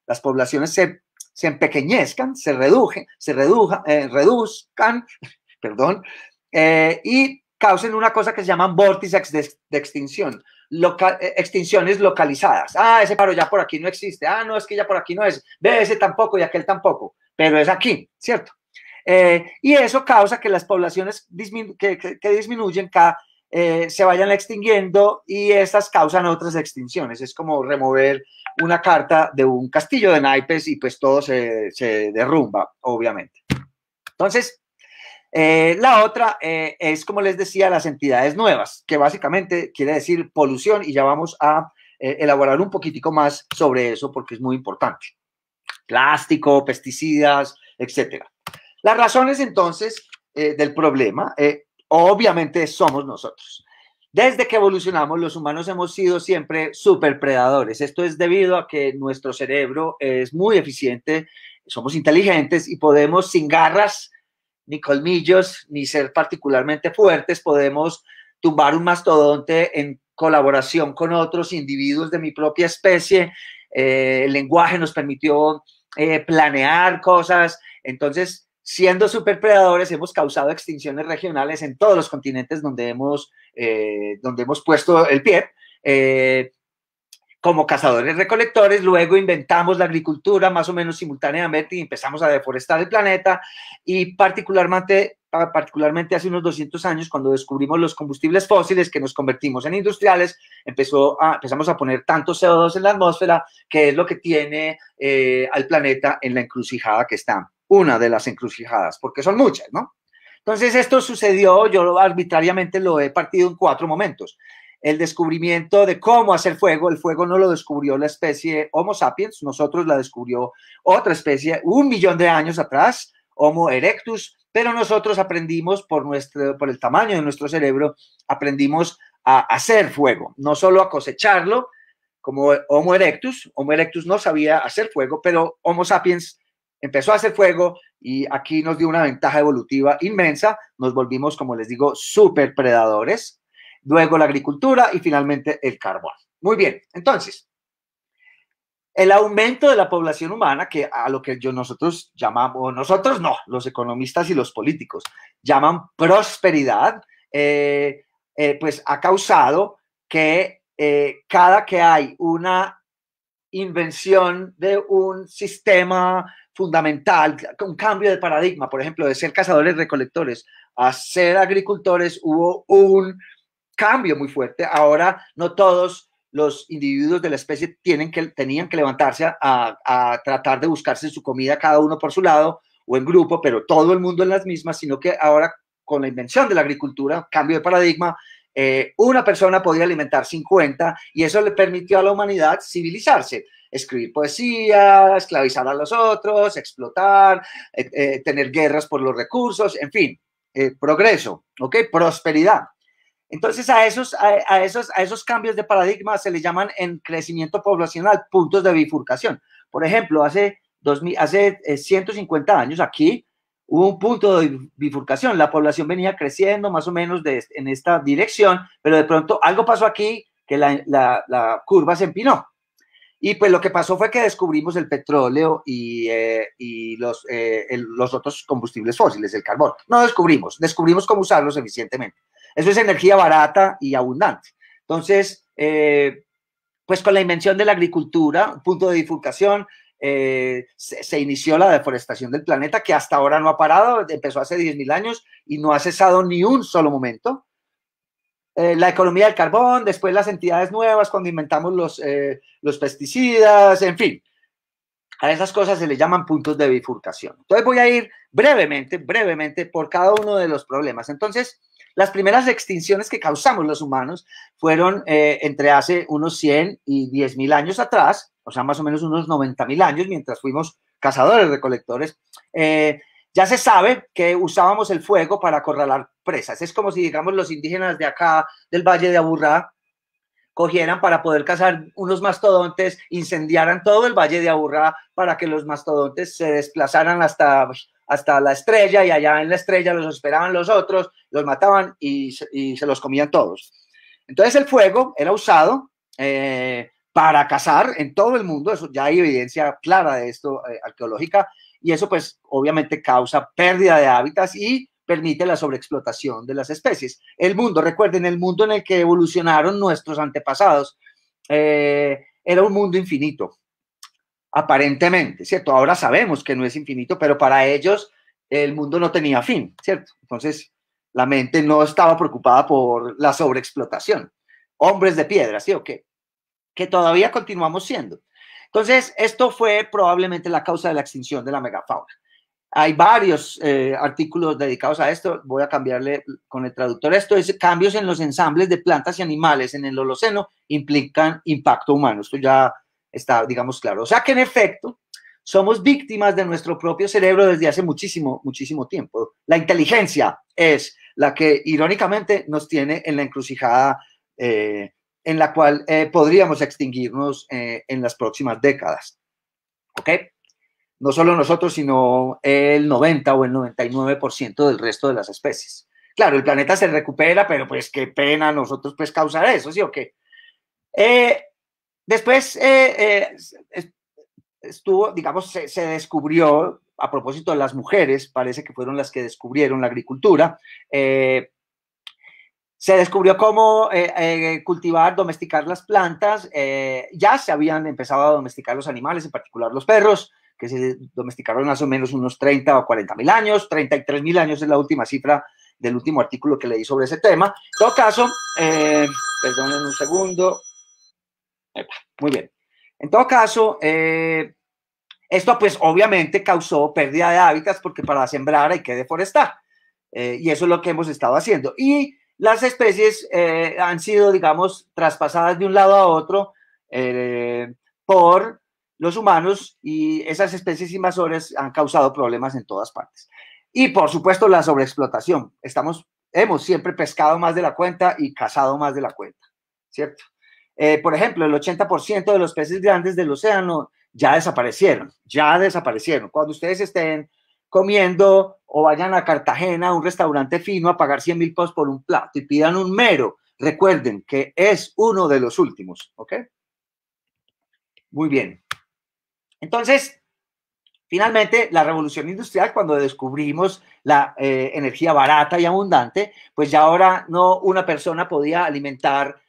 las poblaciones se, empequeñezcan, se, reduje, se reduja, eh, reduzcan, perdón, eh, y causen una cosa que se llaman vórtices de, extinción, eh, extinciones localizadas. Ah, ese paro ya por aquí no existe. Ah, no, es que ya por aquí no es. Ve, ese tampoco y aquel tampoco, pero es aquí, ¿cierto? Eh, y eso causa que las poblaciones que, disminuyen eh, se vayan extinguiendo y estas causan otras extinciones. Es como remover una carta de un castillo de naipes y pues todo se derrumba, obviamente. Entonces, eh, la otra eh, es, como les decía, las entidades nuevas, que básicamente quiere decir polución y ya vamos a eh, elaborar un poquitico más sobre eso porque es muy importante. Plástico, pesticidas, etc. Las razones entonces del problema, obviamente somos nosotros. Desde que evolucionamos, los humanos hemos sido siempre superpredadores. Esto es debido a que nuestro cerebro es muy eficiente, somos inteligentes y podemos sin garras ni colmillos, ni ser particularmente fuertes, podemos tumbar un mastodonte en colaboración con otros individuos de mi propia especie. Eh, el lenguaje nos permitió eh, planear cosas. Entonces, siendo superpredadores, hemos causado extinciones regionales en todos los continentes donde hemos, eh, donde hemos puesto el pie como cazadores recolectores, luego inventamos la agricultura más o menos simultáneamente y empezamos a deforestar el planeta y particularmente, particularmente hace unos 200 años cuando descubrimos los combustibles fósiles que nos convertimos en industriales, empezó a, empezamos a poner tanto CO2 en la atmósfera que es lo que tiene eh, al planeta en la encrucijada que está, una de las encrucijadas, porque son muchas, ¿no? Entonces esto sucedió, yo arbitrariamente lo he partido en cuatro momentos el descubrimiento de cómo hacer fuego. El fuego no lo descubrió la especie Homo sapiens, nosotros la descubrió otra especie un millón de años atrás, Homo erectus, pero nosotros aprendimos por, nuestro, por el tamaño de nuestro cerebro, aprendimos a hacer fuego, no solo a cosecharlo, como Homo erectus. Homo erectus no sabía hacer fuego, pero Homo sapiens empezó a hacer fuego y aquí nos dio una ventaja evolutiva inmensa. Nos volvimos, como les digo, super predadores luego la agricultura y finalmente el carbón. Muy bien, entonces, el aumento de la población humana, que a lo que yo, nosotros llamamos, nosotros no, los economistas y los políticos llaman prosperidad, eh, eh, pues ha causado que eh, cada que hay una invención de un sistema fundamental, un cambio de paradigma, por ejemplo, de ser cazadores recolectores a ser agricultores, hubo un cambio muy fuerte. Ahora no todos los individuos de la especie tienen que, tenían que levantarse a, a tratar de buscarse su comida cada uno por su lado o en grupo, pero todo el mundo en las mismas, sino que ahora con la invención de la agricultura, cambio de paradigma, eh, una persona podía alimentar 50 y eso le permitió a la humanidad civilizarse, escribir poesía, esclavizar a los otros, explotar, eh, eh, tener guerras por los recursos, en fin, progreso, ¿ok? Prosperidad. Entonces, a esos, a, esos, a esos cambios de paradigma se le llaman en crecimiento poblacional puntos de bifurcación. Por ejemplo, hace, hace 150 eh, años aquí hubo un punto de bifurcación. La población venía creciendo más o menos en esta dirección, pero de pronto algo pasó aquí que la, curva se empinó. Y pues lo que pasó fue que descubrimos el petróleo y, eh, los, eh, los otros combustibles fósiles, el carbón. No descubrimos, descubrimos cómo usarlos eficientemente. Eso es energía barata y abundante. Entonces, eh, pues con la invención de la agricultura, punto de bifurcación, eh, se, inició la deforestación del planeta, que hasta ahora no ha parado, empezó hace 10.000 años y no ha cesado ni un solo momento. Eh, la economía del carbón, después las entidades nuevas, cuando inventamos los, los pesticidas, en fin. A esas cosas se le llaman puntos de bifurcación. Entonces voy a ir brevemente, brevemente por cada uno de los problemas. Entonces, las primeras extinciones que causamos los humanos fueron eh, entre hace unos 100 y 10 mil años atrás, o sea, más o menos unos 90 mil años, mientras fuimos cazadores, recolectores. Eh, ya se sabe que usábamos el fuego para acorralar presas. Es como si, digamos, los indígenas de acá, del Valle de Aburrá, cogieran para poder cazar unos mastodontes, incendiaran todo el Valle de Aburrá para que los mastodontes se desplazaran hasta hasta la estrella y allá en la estrella los esperaban los otros, los mataban y, se los comían todos. Entonces el fuego era usado eh, para cazar en todo el mundo, eso ya hay evidencia clara de esto eh, arqueológica y eso pues obviamente causa pérdida de hábitats y permite la sobreexplotación de las especies. El mundo, recuerden, el mundo en el que evolucionaron nuestros antepasados eh, era un mundo infinito, aparentemente, ¿cierto? Ahora sabemos que no es infinito, pero para ellos el mundo no tenía fin, ¿cierto? Entonces, la mente no estaba preocupada por la sobreexplotación. Hombres de piedra, ¿sí o qué? Que todavía continuamos siendo. Entonces, esto fue probablemente la causa de la extinción de la megafauna. Hay varios eh, artículos dedicados a esto. Voy a cambiarle con el traductor. Esto es cambios en los ensambles de plantas y animales en el Holoceno implican impacto humano. Esto ya está, digamos, claro. O sea que en efecto, somos víctimas de nuestro propio cerebro desde hace muchísimo, muchísimo tiempo. La inteligencia es la que irónicamente nos tiene en la encrucijada eh, en la cual eh, podríamos extinguirnos eh, en las próximas décadas. ¿Ok? No solo nosotros, sino el 90 o el 99% del resto de las especies. Claro, el planeta se recupera, pero pues qué pena nosotros pues causar eso, ¿sí o qué? Después eh, eh, estuvo, digamos, se, descubrió, a propósito de las mujeres, parece que fueron las que descubrieron la agricultura, eh, se descubrió cómo cultivar, domesticar las plantas. ya se habían empezado a domesticar los animales, en particular los perros, que se domesticaron más o menos unos 30 o 40 mil años. 33 mil años es la última cifra del último artículo que leí sobre ese tema. En todo caso, perdónenme un segundo muy bien. En todo caso, eh, esto pues obviamente causó pérdida de hábitats porque para sembrar hay que deforestar. Eh, y eso es lo que hemos estado haciendo. Y las especies eh, han sido, digamos, traspasadas de un lado a otro por los humanos y esas especies invasoras han causado problemas en todas partes. Y por supuesto la sobreexplotación. Estamos, hemos siempre pescado más de la cuenta y cazado más de la cuenta, ¿cierto? Eh, por ejemplo, el 80% de los peces grandes del océano ya desaparecieron, ya desaparecieron. Cuando ustedes estén comiendo o vayan a Cartagena a un restaurante fino a pagar 100 mil pesos por un plato y pidan un mero, recuerden que es uno de los últimos, ¿ok? Muy bien. Entonces, Finalmente, la revolución industrial, cuando descubrimos la eh, energía barata y abundante, pues ya ahora no una persona podía alimentar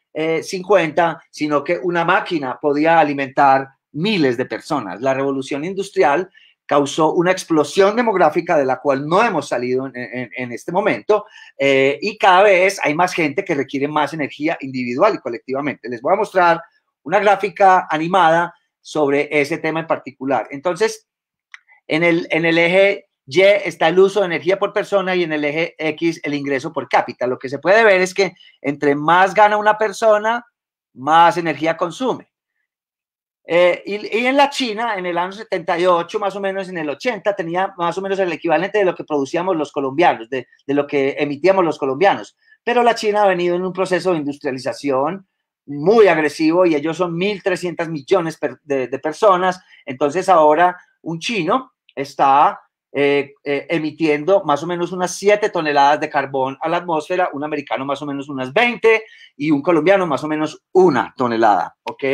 50, eh, sino que una máquina podía alimentar miles de personas. La revolución industrial causó una explosión demográfica de la cual no hemos salido en, este momento eh, y cada vez hay más gente que requiere más energía individual y colectivamente. Les voy a mostrar una gráfica animada sobre ese tema en particular. Entonces, en el, en el eje y está el uso de energía por persona y en el eje X el ingreso por cápita. Lo que se puede ver es que entre más gana una persona, más energía consume. Eh, y, en la China, en el año 78, más o menos en el 80, tenía más o menos el equivalente de lo que producíamos los colombianos, de, lo que emitíamos los colombianos. Pero la China ha venido en un proceso de industrialización muy agresivo y ellos son 1.300 millones de, de personas. Entonces ahora un chino está eh, eh, emitiendo más o menos unas 7 toneladas de carbón a la atmósfera, un americano más o menos unas 20 y un colombiano más o menos una tonelada, ¿ok?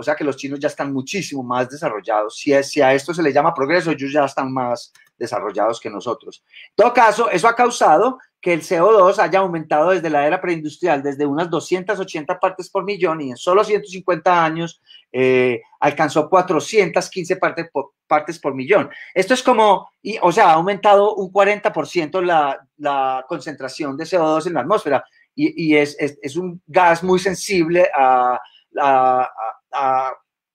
O sea que los chinos ya están muchísimo más desarrollados. Si, a esto se le llama progreso, ellos ya están más desarrollados que nosotros. En todo caso, eso ha causado que el CO2 haya aumentado desde la era preindustrial, desde unas 280 partes por millón y en solo 150 años eh, alcanzó 415 partes por, partes por millón. Esto es como, y, o sea, ha aumentado un 40% la, la, concentración de CO2 en la atmósfera y, es, un gas muy sensible a, la a a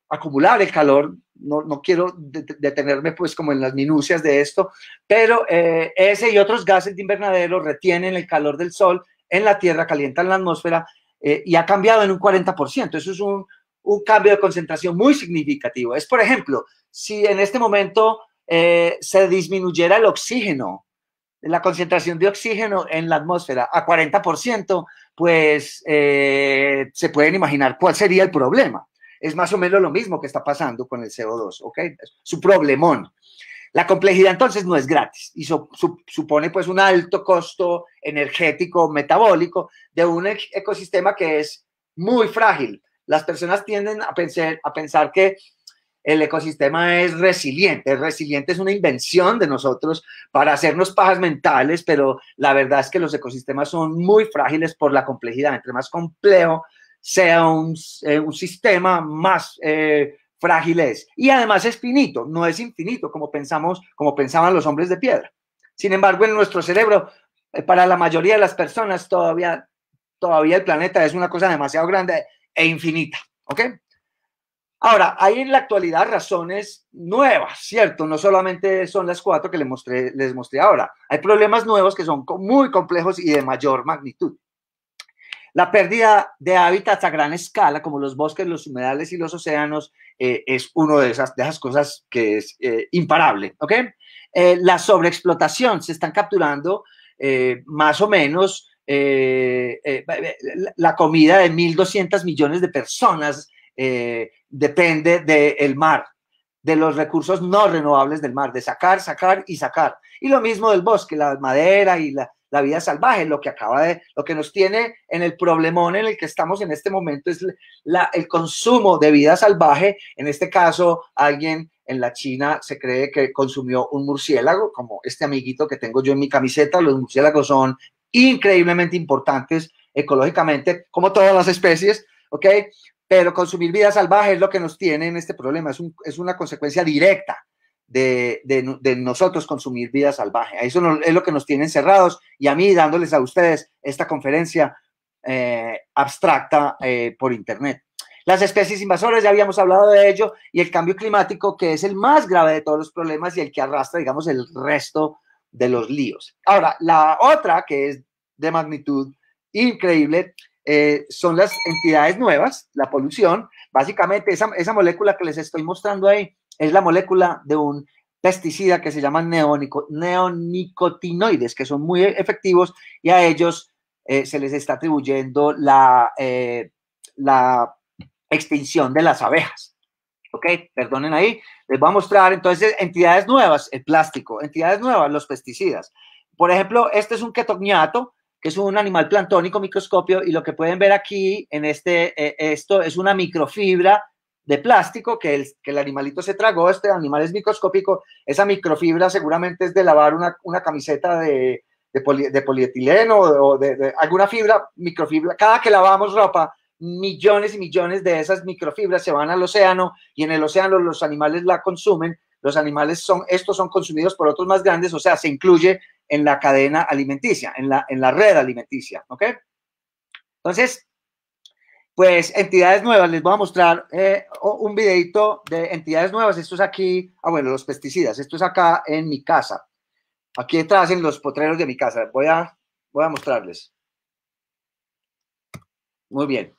acumular el calor. No, quiero detenerme pues como en las minucias de esto, pero eh, ese y otros gases de invernadero retienen el calor del sol en la Tierra, calientan la atmósfera eh, y ha cambiado en un 40%. Eso es un, cambio de concentración muy significativo. Es, por ejemplo, si en este momento eh, se disminuyera el oxígeno, la concentración de oxígeno en la atmósfera a 40%, pues se pueden imaginar cuál sería el problema es más o menos lo mismo que está pasando con el CO2, ¿ok? Su problemón. La complejidad entonces no es gratis y supone pues un alto costo energético, metabólico de un e, ecosistema que es muy frágil. Las personas tienden a pensar, a pensar que el ecosistema es resiliente. El resiliente es una invención de nosotros para hacernos pajas mentales, pero la verdad es que los ecosistemas son muy frágiles por la complejidad. Entre más complejo, sea eh, un, sistema más eh, frágil Y además es finito, no es infinito como pensamos, como pensaban los hombres de piedra. Sin embargo, en nuestro cerebro, eh, para la mayoría de las personas, todavía, todavía el planeta es una cosa demasiado grande e infinita. ¿Ok? Ahora, hay en la actualidad razones nuevas, ¿cierto? No solamente son las cuatro que les mostré, les mostré ahora. Hay problemas nuevos que son muy complejos y de mayor magnitud. La pérdida de hábitats a gran escala, como los bosques, los humedales y los océanos, eh, es una de esas, de esas cosas que es eh, imparable. Eh, la sobreexplotación, se están capturando más o menos la comida de 1.200 millones de personas, depende del mar, de los recursos no renovables del mar, de sacar, sacar y sacar. Y lo mismo del bosque, la madera y la, la vida salvaje, lo que acaba de, lo que nos tiene en el problemón en el que estamos en este momento es la, el consumo de vida salvaje. En este caso, alguien en la China se cree que consumió un murciélago, como este amiguito que tengo yo en mi camiseta. Los murciélagos son increíblemente importantes ecológicamente, como todas las especies, ¿ok? Pero consumir vida salvaje es lo que nos tiene en este problema, es, un, es una consecuencia directa de, nosotros consumir vida salvaje. Eso es lo que nos tiene encerrados y a mí dándoles a ustedes esta conferencia eh, abstracta eh, por Internet. Las especies invasoras, ya habíamos hablado de ello, y el cambio climático, que es el más grave de todos los problemas y el que arrastra, digamos, el resto de los líos. Ahora, la otra, que es de magnitud increíble, eh, son las entidades nuevas, la polución, básicamente esa, esa molécula que les estoy mostrando ahí, es la molécula de un pesticida que se llama neonicotinoides, que son muy efectivos y a ellos eh, se les está atribuyendo la, eh, la extinción de las abejas. Ok, perdonen ahí. Les voy a mostrar entonces entidades nuevas, el plástico, entidades nuevas, los pesticidas. Por ejemplo, este es un ketognato, que es un animal planctónico microscopio, y lo que pueden ver aquí en este, eh, esto es una microfibra de plástico que el, que el animalito se tragó, este animal es microscópico, esa microfibra seguramente es de lavar una, camiseta de, de, polietileno o de, alguna fibra, microfibra, cada que lavamos ropa, millones y millones de esas microfibras se van al océano y en el océano los animales la consumen, los animales son, estos son consumidos por otros más grandes, o sea, se incluye en la cadena alimenticia, en la, en la red alimenticia, ¿ok? Entonces, pues entidades nuevas, les voy a mostrar eh, un videito de entidades nuevas, esto es aquí, ah bueno, los pesticidas, esto es acá en mi casa, aquí detrás en los potreros de mi casa, voy a, voy a mostrarles. Muy bien.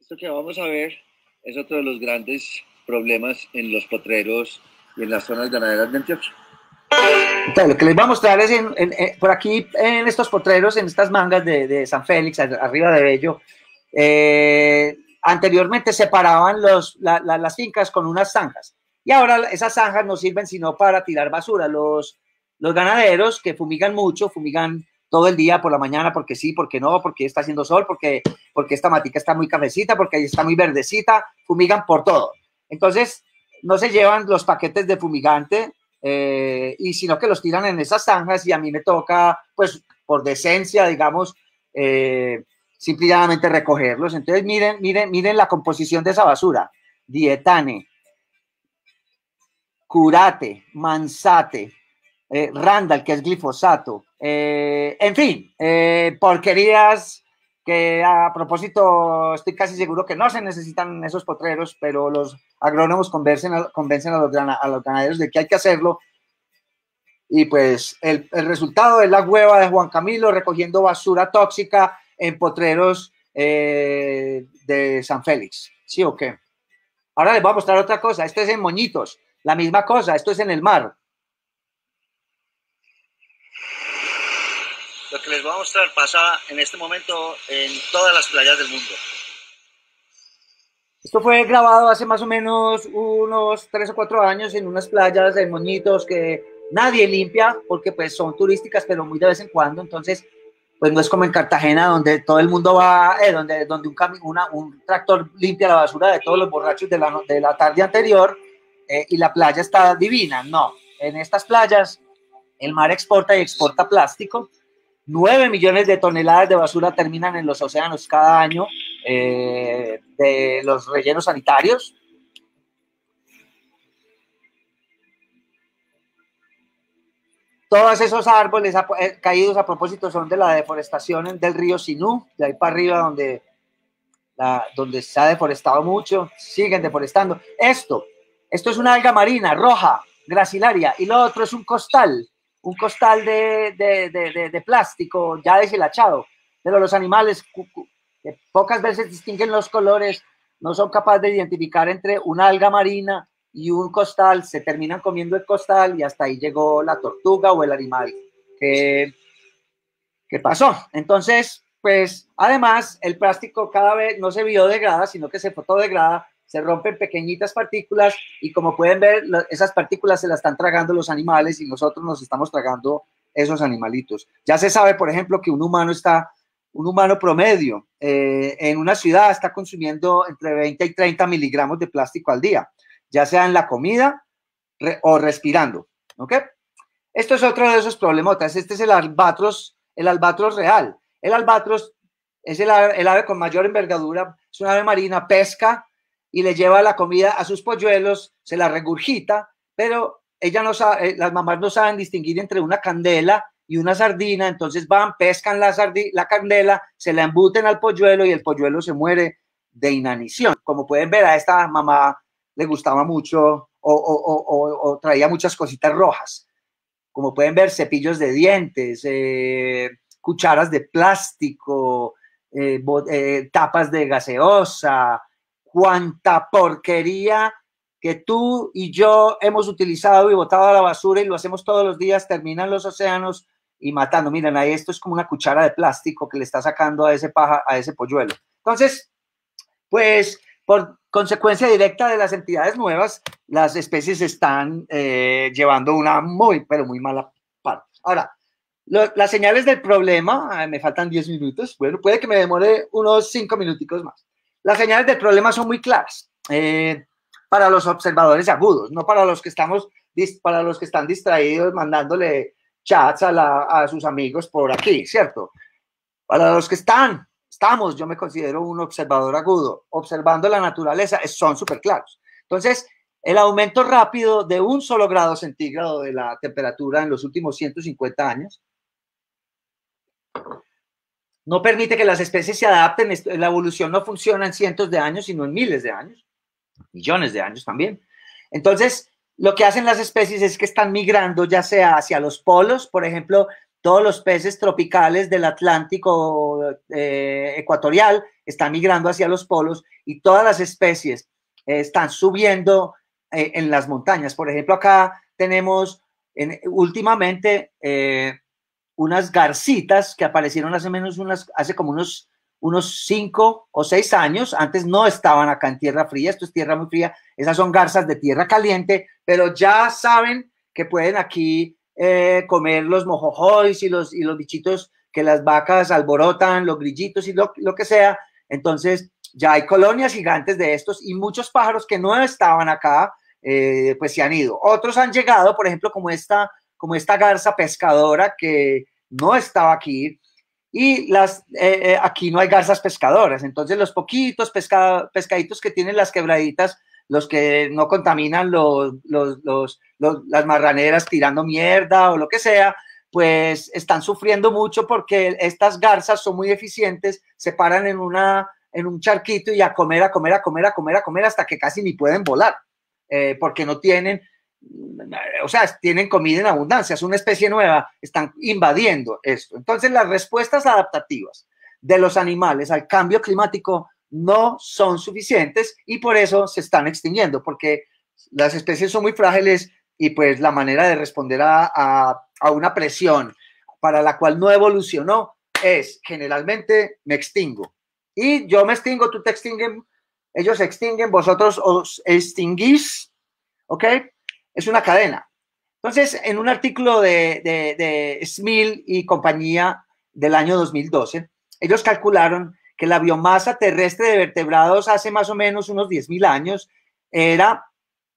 Esto que vamos a ver es otro de los grandes problemas en los potreros y en las zonas ganaderas de Antioquia lo que les voy a mostrar es eh, por aquí, en estos potreros, en estas mangas de, San Félix, arriba de Bello. Eh, anteriormente separaban los, las fincas con unas zanjas y ahora esas zanjas no sirven sino para tirar basura. Los, los ganaderos que fumigan mucho, fumigan todo el día por la mañana porque sí, porque no, porque está haciendo sol, porque, porque esta matica está muy cafecita, porque ahí está muy verdecita, fumigan por todo. Entonces, no se llevan los paquetes de fumigante eh, y sino que los tiran en esas zanjas y a mí me toca, pues por decencia, digamos, eh, simplemente recogerlos. Entonces miren, miren, miren la composición de esa basura. Dietane, curate, mansate, eh, randal que es glifosato, eh, en fin, porquerías que a propósito estoy casi seguro que no se necesitan esos potreros, pero los agrónomos convencen a, convencen a, los, ganaderos de que hay que hacerlo. Y pues el, resultado es la hueva de Juan Camilo recogiendo basura tóxica en potreros eh, de San Félix. ¿Sí o qué? Ahora les voy a mostrar otra cosa. Esto es en Moñitos, la misma cosa. Esto es en el mar. Lo que les voy a mostrar pasa en este momento en todas las playas del mundo. Esto fue grabado hace más o menos unos tres o cuatro años en unas playas de Moñitos que nadie limpia porque pues son turísticas pero muy de vez en cuando, entonces pues no es como en Cartagena donde todo el mundo va, eh, donde, donde un, una, un tractor limpia la basura de todos los borrachos de la, de la tarde anterior eh, y la playa está divina, no, en estas playas el mar exporta y exporta plástico, 9 millones de toneladas de basura terminan en los océanos cada año eh, de los rellenos sanitarios. Todos esos árboles eh, caídos a propósito son de la deforestación del río Sinú, de ahí para arriba donde, la, donde se ha deforestado mucho, siguen deforestando. Esto, esto es una alga marina roja, gracilaria, y lo otro es un costal, un costal de, de, de, de, plástico ya deshilachado, pero los animales que pocas veces distinguen los colores, no son capaces de identificar entre una alga marina y un costal, se terminan comiendo el costal y hasta ahí llegó la tortuga o el animal qué pasó. Entonces, pues además el plástico cada vez no se biodegrada, sino que se fotodegrada se rompen pequeñitas partículas y como pueden ver, esas partículas se las están tragando los animales y nosotros nos estamos tragando esos animalitos. Ya se sabe, por ejemplo, que un humano está, un humano promedio eh, en una ciudad está consumiendo entre 20 y 30 miligramos de plástico al día, ya sea en la comida o respirando. ¿Ok? Esto es otro de esos problemotas. Este es el albatros, el albatros real. El albatros es el, el ave con mayor envergadura, es un ave marina, pesca y le lleva la comida a sus polluelos, se la regurgita, pero ella no sabe, eh, las mamás no saben distinguir entre una candela y una sardina, entonces van, pescan la, la candela, se la embuten al polluelo y el polluelo se muere de inanición. Como pueden ver, a esta mamá le gustaba mucho o, traía muchas cositas rojas. Como pueden ver, cepillos de dientes, eh, cucharas de plástico, eh, tapas de gaseosa, cuánta porquería que tú y yo hemos utilizado y botado a la basura y lo hacemos todos los días, terminan los océanos y matando. Miren, ahí esto es como una cuchara de plástico que le está sacando a ese paja, a ese polluelo. Entonces, pues por consecuencia directa de las entidades nuevas, las especies están eh, llevando una muy, pero muy mala parte. Ahora, las señales del problema, ah, me faltan 10 minutos, bueno, puede que me demore unos 5 minuticos más. Las señales del problema son muy claras eh, para los observadores agudos, no para los que estamos para los que están distraídos mandándole chats a, a sus amigos por aquí, ¿cierto? Para los que están, estamos, yo me considero un observador agudo, observando la naturaleza, son súper claros. Entonces, el aumento rápido de un solo grado centígrado de la temperatura en los últimos 150 años no permite que las especies se adapten, la evolución no funciona en cientos de años, sino en miles de años, millones de años también. Entonces, lo que hacen las especies es que están migrando ya sea hacia los polos, por ejemplo, todos los peces tropicales del Atlántico eh, ecuatorial están migrando hacia los polos y todas las especies eh, están subiendo eh, en las montañas. Por ejemplo, acá tenemos últimamente unas garcitas que aparecieron hace menos unas, hace como unos, unos cinco o seis años. Antes no estaban acá en tierra fría, esto es tierra muy fría. Esas son garzas de tierra caliente, pero ya saben que pueden aquí eh, comer los mojojois y los, y los bichitos que las vacas alborotan, los grillitos y lo, que sea. Entonces, ya hay colonias gigantes de estos y muchos pájaros que no estaban acá, eh, pues se han ido. Otros han llegado, por ejemplo, como esta como esta garza pescadora que no estaba aquí. Y las, eh, eh, aquí no hay garzas pescadoras, entonces los poquitos pescaditos que tienen las quebraditas, los que no contaminan los, las marraneras tirando mierda o lo que sea, pues están sufriendo mucho porque estas garzas son muy eficientes, se paran en, una, en un charquito y a comer, a comer, a comer, a comer, a comer hasta que casi ni pueden volar, eh, porque no tienen o sea, tienen comida en abundancia, es una especie nueva, están invadiendo esto. Entonces, las respuestas adaptativas de los animales al cambio climático no son suficientes y por eso se están extinguiendo, porque las especies son muy frágiles y pues la manera de responder a, una presión para la cual no evolucionó es generalmente me extingo. Y yo me extingo, tú te extinguen, ellos extinguen, vosotros os extinguís, ¿ok? es una cadena. Entonces, en un artículo de, de, Smil y compañía del año 2012, ellos calcularon que la biomasa terrestre de vertebrados hace más o menos unos 10.000 años era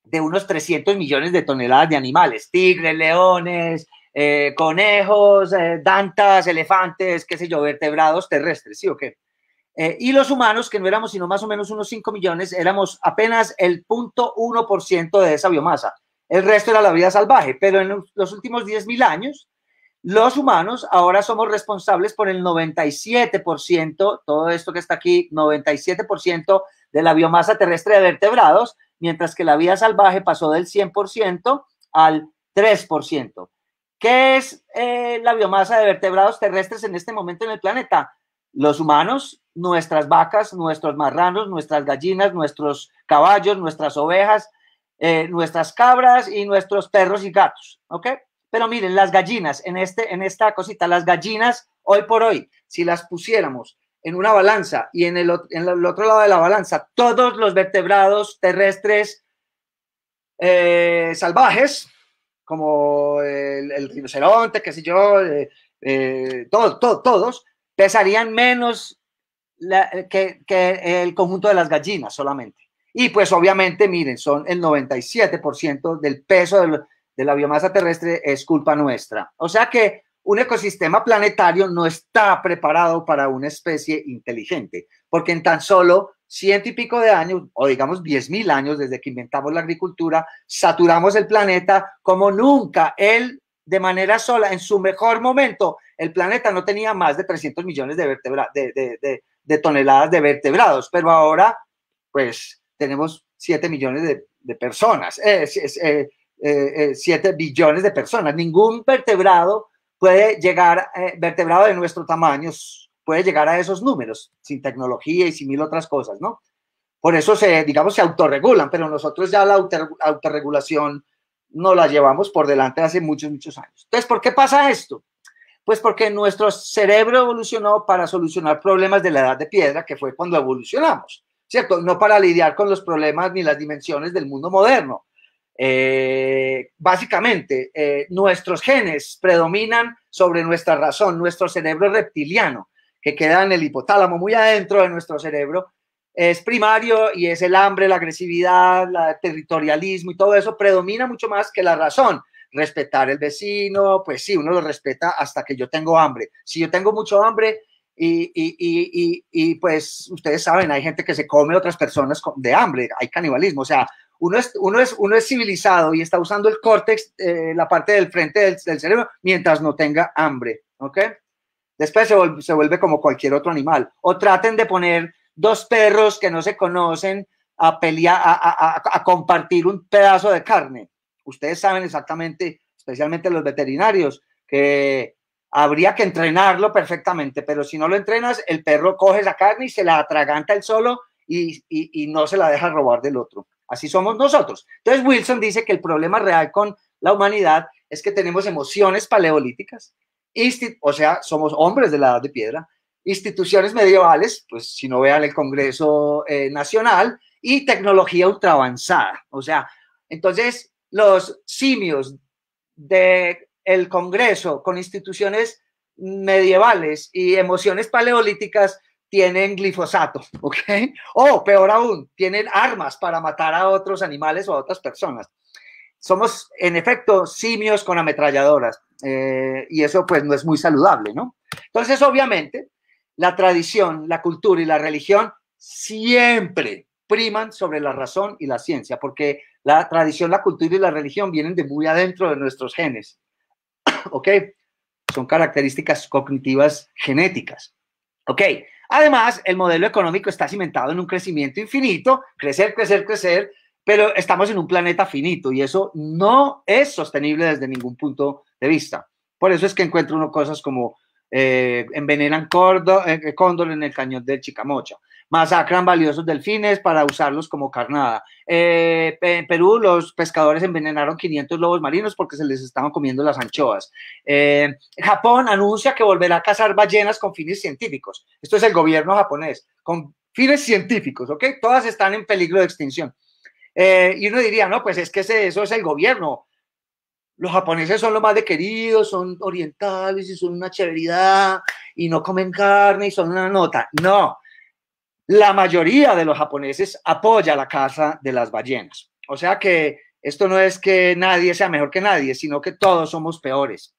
de unos 300 millones de toneladas de animales, tigres, leones, eh, conejos, eh, dantas, elefantes, qué sé yo, vertebrados terrestres, ¿sí o qué? Eh, y los humanos, que no éramos sino más o menos unos 5 millones, éramos apenas el 0.1% de esa biomasa. El resto era la vida salvaje, pero en los últimos 10.000 años, los humanos ahora somos responsables por el 97%, todo esto que está aquí, 97% de la biomasa terrestre de vertebrados, mientras que la vida salvaje pasó del 100% al 3%. ¿Qué es eh, la biomasa de vertebrados terrestres en este momento en el planeta? Los humanos, nuestras vacas, nuestros marranos, nuestras gallinas, nuestros caballos, nuestras ovejas, eh, nuestras cabras y nuestros perros y gatos, ¿ok? Pero miren, las gallinas, en, este, en esta cosita, las gallinas, hoy por hoy, si las pusiéramos en una balanza y en el, en el otro lado de la balanza, todos los vertebrados terrestres eh, salvajes, como el, rinoceronte, qué sé yo, eh, todos, pesarían menos que, el conjunto de las gallinas solamente. Y pues obviamente, miren, son el 97% del peso de, la biomasa terrestre es culpa nuestra. O sea que un ecosistema planetario no está preparado para una especie inteligente, porque en tan solo ciento y pico de años, o digamos diez mil años desde que inventamos la agricultura, saturamos el planeta como nunca. Él, de manera sola, en su mejor momento, el planeta no tenía más de 300 millones de, de, de toneladas de vertebrados, pero ahora, pues tenemos 7 millones de, personas, eh, 7 eh, eh, eh, billones de personas. Ningún vertebrado puede llegar, vertebrado de nuestro tamaño, puede llegar a esos números, sin tecnología y sin mil otras cosas, ¿no? Por eso se, digamos, se autorregulan, pero nosotros ya la autorregulación no la llevamos por delante hace muchos, muchos años. Entonces, ¿por qué pasa esto? Pues porque nuestro cerebro evolucionó para solucionar problemas de la edad de piedra, que fue cuando evolucionamos. ¿cierto? No para lidiar con los problemas ni las dimensiones del mundo moderno. Eh, básicamente, eh, nuestros genes predominan sobre nuestra razón, nuestro cerebro reptiliano, que queda en el hipotálamo muy adentro de nuestro cerebro, es primario y es el hambre, la agresividad, el territorialismo y todo eso predomina mucho más que la razón. Respetar el vecino, pues sí, uno lo respeta hasta que yo tengo hambre. Si yo tengo mucho hambre, y, y, y, y, pues ustedes saben, hay gente que se come a otras personas de hambre, hay canibalismo, o sea, uno es, uno es, uno es civilizado y está usando el córtex, eh, la parte del frente del, cerebro, mientras no tenga hambre, ¿ok? Después se vuelve, se vuelve como cualquier otro animal. O traten de poner dos perros que no se conocen a pelear, a, a, compartir un pedazo de carne. Ustedes saben exactamente, especialmente los veterinarios, que habría que entrenarlo perfectamente, pero si no lo entrenas, el perro coge la carne y se la atraganta él solo y, no se la deja robar del otro. Así somos nosotros. Entonces Wilson dice que el problema real con la humanidad es que tenemos emociones paleolíticas, o sea, somos hombres de la edad de piedra, instituciones medievales, pues si no vean el Congreso eh, Nacional, y tecnología ultra avanzada. O sea, entonces los simios de el Congreso, con instituciones medievales y emociones paleolíticas, tienen glifosato, ¿ok? O peor aún, tienen armas para matar a otros animales o a otras personas. Somos, en efecto, simios con ametralladoras eh, y eso pues no es muy saludable, ¿no? Entonces, obviamente, la tradición, la cultura y la religión siempre priman sobre la razón y la ciencia, porque la tradición, la cultura y la religión vienen de muy adentro de nuestros genes. ¿ok? Son características cognitivas genéticas, ¿ok? Además, el modelo económico está cimentado en un crecimiento infinito, crecer, crecer, crecer, pero estamos en un planeta finito y eso no es sostenible desde ningún punto de vista. Por eso es que encuentro uno cosas como eh, envenenan eh, eh, cóndor, en el cañón del Chicamocha masacran valiosos delfines para usarlos como carnada. Eh, en Perú los pescadores envenenaron 500 lobos marinos porque se les estaban comiendo las anchoas. Eh, Japón anuncia que volverá a cazar ballenas con fines científicos. Esto es el gobierno japonés, con fines científicos, ¿ok? Todas están en peligro de extinción. Eh, y uno diría, no, pues es que eso es el gobierno. Los japoneses son lo más de queridos, son orientales y son una chéveridad y no comen carne y son una nota. No, la mayoría de los japoneses apoya la caza de las ballenas. O sea que esto no es que nadie sea mejor que nadie, sino que todos somos peores.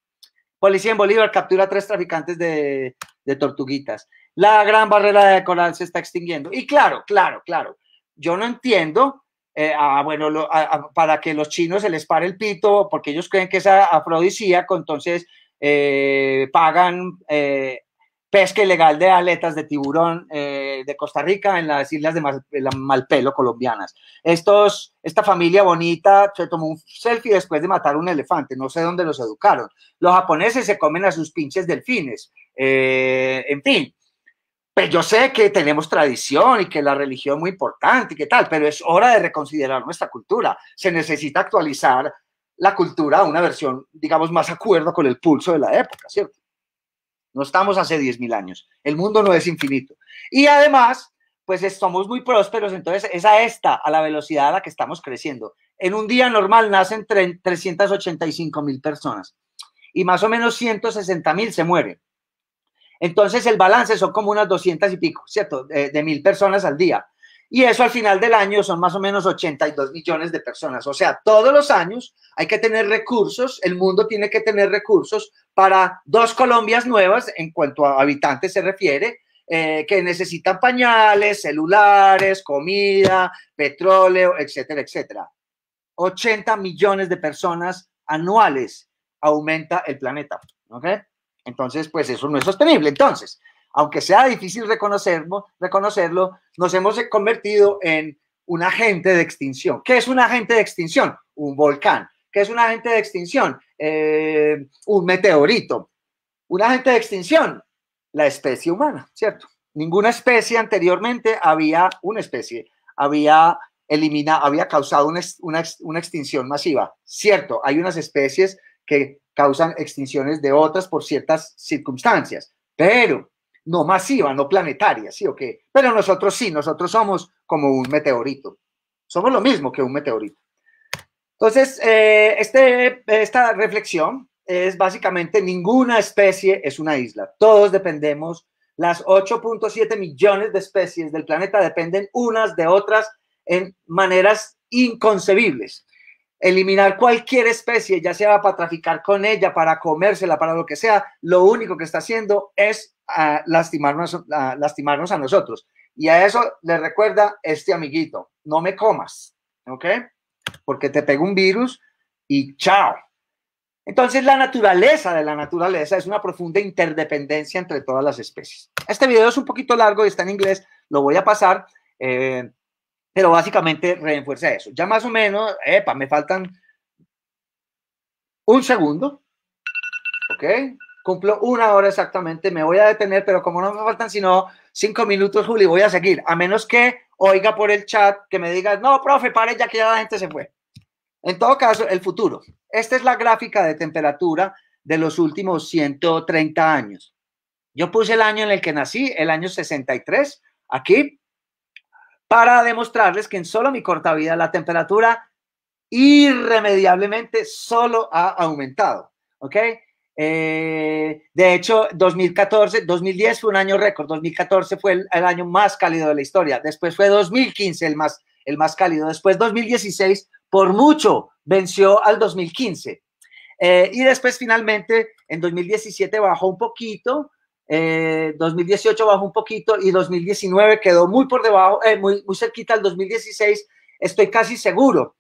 Policía en Bolívar captura a tres traficantes de, tortuguitas. La gran barrera de coral se está extinguiendo. Y claro, claro, claro. Yo no entiendo eh, ah, bueno, ah, ah, para que los chinos se les pare el pito, porque ellos creen que es afrodisíaco, entonces eh, pagan eh, pesca ilegal de aletas de tiburón eh, de Costa Rica en las islas de, Malpelo colombianas. esta familia bonita se tomó un selfie después de matar un elefante, no sé dónde los educaron. Los japoneses se comen a sus pinches delfines, eh, en fin. Pues yo sé que tenemos tradición y que la religión es muy importante y que tal, pero es hora de reconsiderar nuestra cultura. Se necesita actualizar la cultura a una versión, digamos, más acuerdo con el pulso de la época, ¿cierto? No estamos hace 10.000 años. El mundo no es infinito. Y además, pues somos muy prósperos, entonces es a esta, a la velocidad a la que estamos creciendo. En un día normal nacen 385 mil personas y más o menos 160.000 mil se mueren. Entonces el balance son como unas 200 y pico, ¿cierto? De, de mil personas al día. Y eso al final del año son más o menos 82 millones de personas. O sea, todos los años hay que tener recursos, el mundo tiene que tener recursos para dos Colombias nuevas en cuanto a habitantes se refiere, eh, que necesitan pañales, celulares, comida, petróleo, etcétera, etcétera. 80 millones de personas anuales aumenta el planeta. Entonces, pues eso no es sostenible. Entonces, aunque sea difícil reconocerlo, reconocerlo, nos hemos convertido en un agente de extinción. ¿Qué es un agente de extinción? Un volcán. ¿Qué es un agente de extinción? Eh, un meteorito. Un agente de extinción, la especie humana, ¿cierto? Ninguna especie anteriormente había una especie, había eliminado, había causado una, una extinción masiva. Cierto, hay unas especies que causan extinciones de otras por ciertas circunstancias, pero no masiva, no planetaria, ¿sí o qué? Pero nosotros sí, nosotros somos como un meteorito. Somos lo mismo que un meteorito. Entonces, eh, este, esta reflexión es básicamente ninguna especie es una isla. Todos dependemos, las 8.7 millones de especies del planeta dependen unas de otras en maneras inconcebibles. Eliminar cualquier especie, ya sea para traficar con ella, para comérsela, para lo que sea, lo único que está haciendo es a lastimarnos, a lastimarnos a nosotros. Y a eso le recuerda este amiguito, no me comas, ¿ok? Porque te pega un virus y chao. Entonces la naturaleza de la naturaleza es una profunda interdependencia entre todas las especies. Este video es un poquito largo y está en inglés, lo voy a pasar, eh, pero básicamente reenfuerza eso. Ya más o menos, epa, me faltan un segundo, ¿ok? cumplo una hora exactamente, me voy a detener, pero como no me faltan sino cinco minutos, Juli, voy a seguir, a menos que oiga por el chat que me diga, no, profe, pare ya que ya la gente se fue. En todo caso, el futuro. Esta es la gráfica de temperatura de los últimos 130 años. Yo puse el año en el que nací, el año 63, aquí, para demostrarles que en solo mi corta vida la temperatura irremediablemente solo ha aumentado. ¿Ok? de hecho, 2014, 2010 fue un año récord, 2014 fue el, año más cálido de la historia, después fue 2015 el más, el más cálido, después 2016 por mucho venció al 2015. y después finalmente en 2017 bajó un poquito, 2018 bajó un poquito y 2019 quedó muy por debajo, muy, muy cerquita al 2016, estoy casi seguro,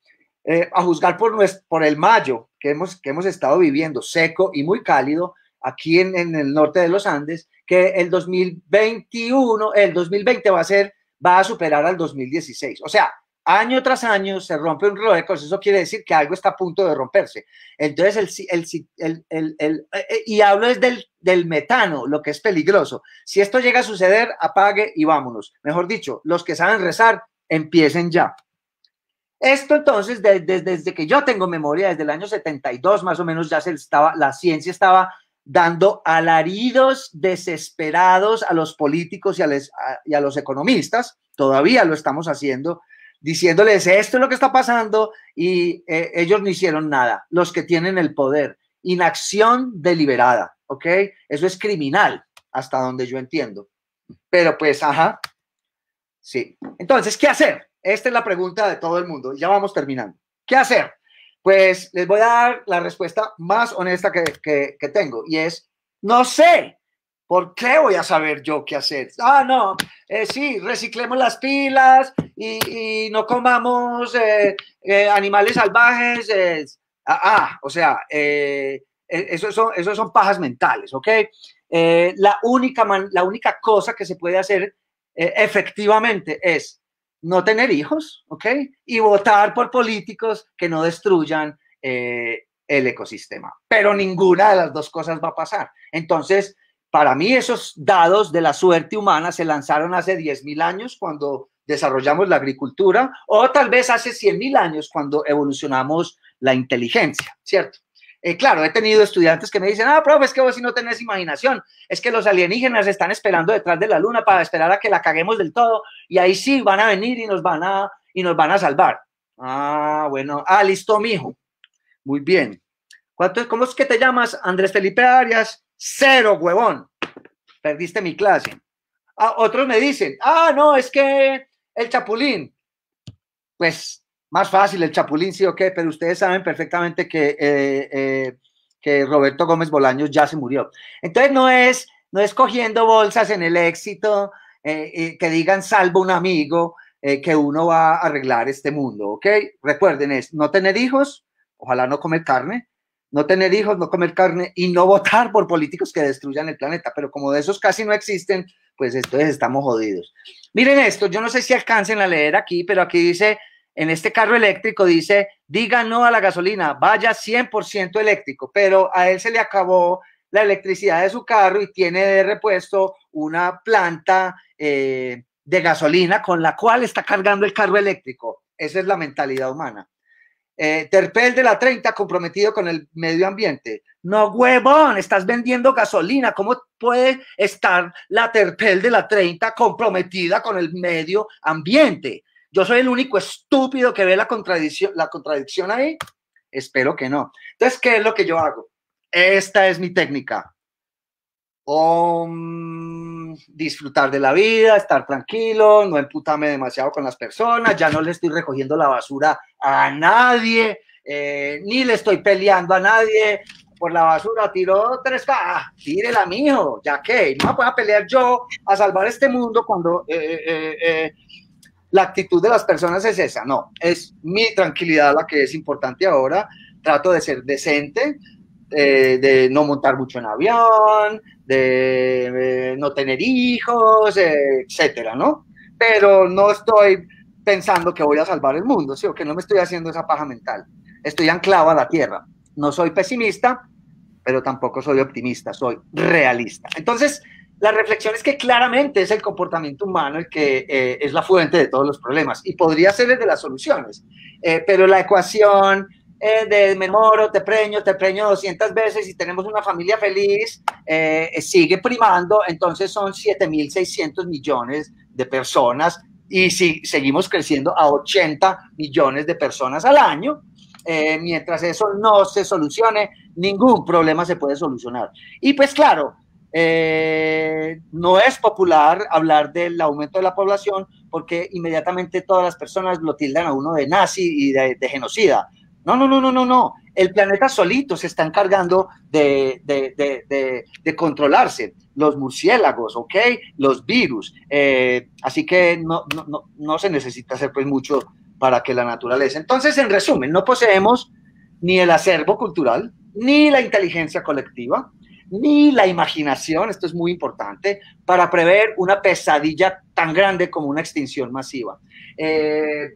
a juzgar por, por el mayo, que hemos, estado viviendo seco y muy cálido aquí en, el norte de los Andes, que el 2021, el 2020 va a ser, va a superar al 2016. O sea, año tras año se rompe un récord, eso quiere decir que algo está a punto de romperse. Entonces, el, eh, eh, y hablo es del, del, metano, lo que es peligroso. Si esto llega a suceder, apague y vámonos. Mejor dicho, los que saben rezar, empiecen ya. Esto entonces, desde que yo tengo memoria, desde el año 72 más o menos, ya se estaba, la ciencia estaba dando alaridos desesperados a los políticos y a, los economistas, todavía lo estamos haciendo, diciéndoles esto es lo que está pasando y eh, ellos no hicieron nada, los que tienen el poder, inacción deliberada, ¿ok? Eso es criminal, hasta donde yo entiendo. Pero pues, ajá, sí. Entonces, ¿qué hacer? Esta es la pregunta de todo el mundo. Ya vamos terminando. ¿Qué hacer? Pues les voy a dar la respuesta más honesta que, tengo y es, no sé, ¿por qué voy a saber yo qué hacer? Ah, no, eh, sí, reciclemos las pilas y, no comamos eh, eh, animales salvajes. Ah, ah, o sea, e, eso son, eso son pajas mentales, ¿ok? la, única la única cosa que se puede hacer efectivamente es no tener hijos, ¿ok? Y votar por políticos que no destruyan eh, el ecosistema. Pero ninguna de las dos cosas va a pasar. Entonces, para mí esos dados de la suerte humana se lanzaron hace 10.000 años cuando desarrollamos la agricultura o tal vez hace 100.000 años cuando evolucionamos la inteligencia, ¿cierto? Eh, claro, he tenido estudiantes que me dicen, ah, profe, es que vos si no tenés imaginación, es que los alienígenas están esperando detrás de la luna para esperar a que la caguemos del todo y ahí sí van a venir y nos van a, y nos van a salvar. Ah, bueno, ah, listo, mijo. Muy bien. ¿Cuánto, ¿Cómo es que te llamas Andrés Felipe Arias? Cero, huevón. Perdiste mi clase. Ah, otros me dicen, ah, no, es que el chapulín. Pues más fácil el Chapulín, sí o qué, pero ustedes saben perfectamente que, eh, eh, que Roberto Gómez Bolaños ya se murió. Entonces no es, no es cogiendo bolsas en el éxito, eh, que digan salvo un amigo, que uno va a arreglar este mundo, ¿ok? Recuerden, es no tener hijos, ojalá no comer carne, no tener hijos, no comer carne y no votar por políticos que destruyan el planeta, pero como de esos casi no existen, pues entonces estamos jodidos. Miren esto, yo no sé si alcancen a leer aquí, pero aquí dice en este carro eléctrico dice, diga no a la gasolina, vaya 100% eléctrico, pero a él se le acabó la electricidad de su carro y tiene de repuesto una planta eh, de gasolina con la cual está cargando el carro eléctrico. Esa es la mentalidad humana. Eh, terpel de la 30 comprometido con el medio ambiente. No, huevón, estás vendiendo gasolina. ¿Cómo puede estar la Terpel de la 30 comprometida con el medio ambiente? Yo soy el único estúpido que ve la contradicción, la contradicción ahí. Espero que no. Entonces, ¿qué es lo que yo hago? Esta es mi técnica. disfrutar de la vida, estar tranquilo, no emputarme demasiado con las personas, ya no le estoy recogiendo la basura a nadie, eh, ni le estoy peleando a nadie por la basura, Tiro tres ah, tire la mijo, ya que no me voy a pelear yo a salvar este mundo cuando eh, eh, la actitud de las personas es esa, no, es mi tranquilidad la que es importante ahora, trato de ser decente, eh, de no montar mucho en avión, de eh, no tener hijos, etcétera, ¿no? Pero no estoy pensando que voy a salvar el mundo, ¿sí? que no me estoy haciendo esa paja mental. Estoy anclado a la tierra. No soy pesimista, pero tampoco soy optimista, soy realista. Entonces, la reflexión es que claramente es el comportamiento humano el que eh, es la fuente de todos los problemas y podría ser el de las soluciones, eh, pero la ecuación eh, de me moro, te preño, te preño 200 veces y tenemos una familia feliz sigue primando, entonces son 7.600 millones de personas y si seguimos creciendo a 80 millones de personas al año, mientras eso no se solucione, ningún problema se puede solucionar. Y pues claro, eh, no es popular hablar del aumento de la población porque inmediatamente todas las personas lo tildan a uno de nazi y de, genocida. No, no, no, no, no, no. El planeta solito se está encargando de, controlarse. Los murciélagos, ¿ok? Los virus. Eh, así que no, no se necesita hacer pues mucho para que la naturaleza. Entonces, en resumen, no poseemos ni el acervo cultural, ni la inteligencia colectiva, ni la imaginación, esto es muy importante, para prever una pesadilla tan grande como una extinción masiva. Eh,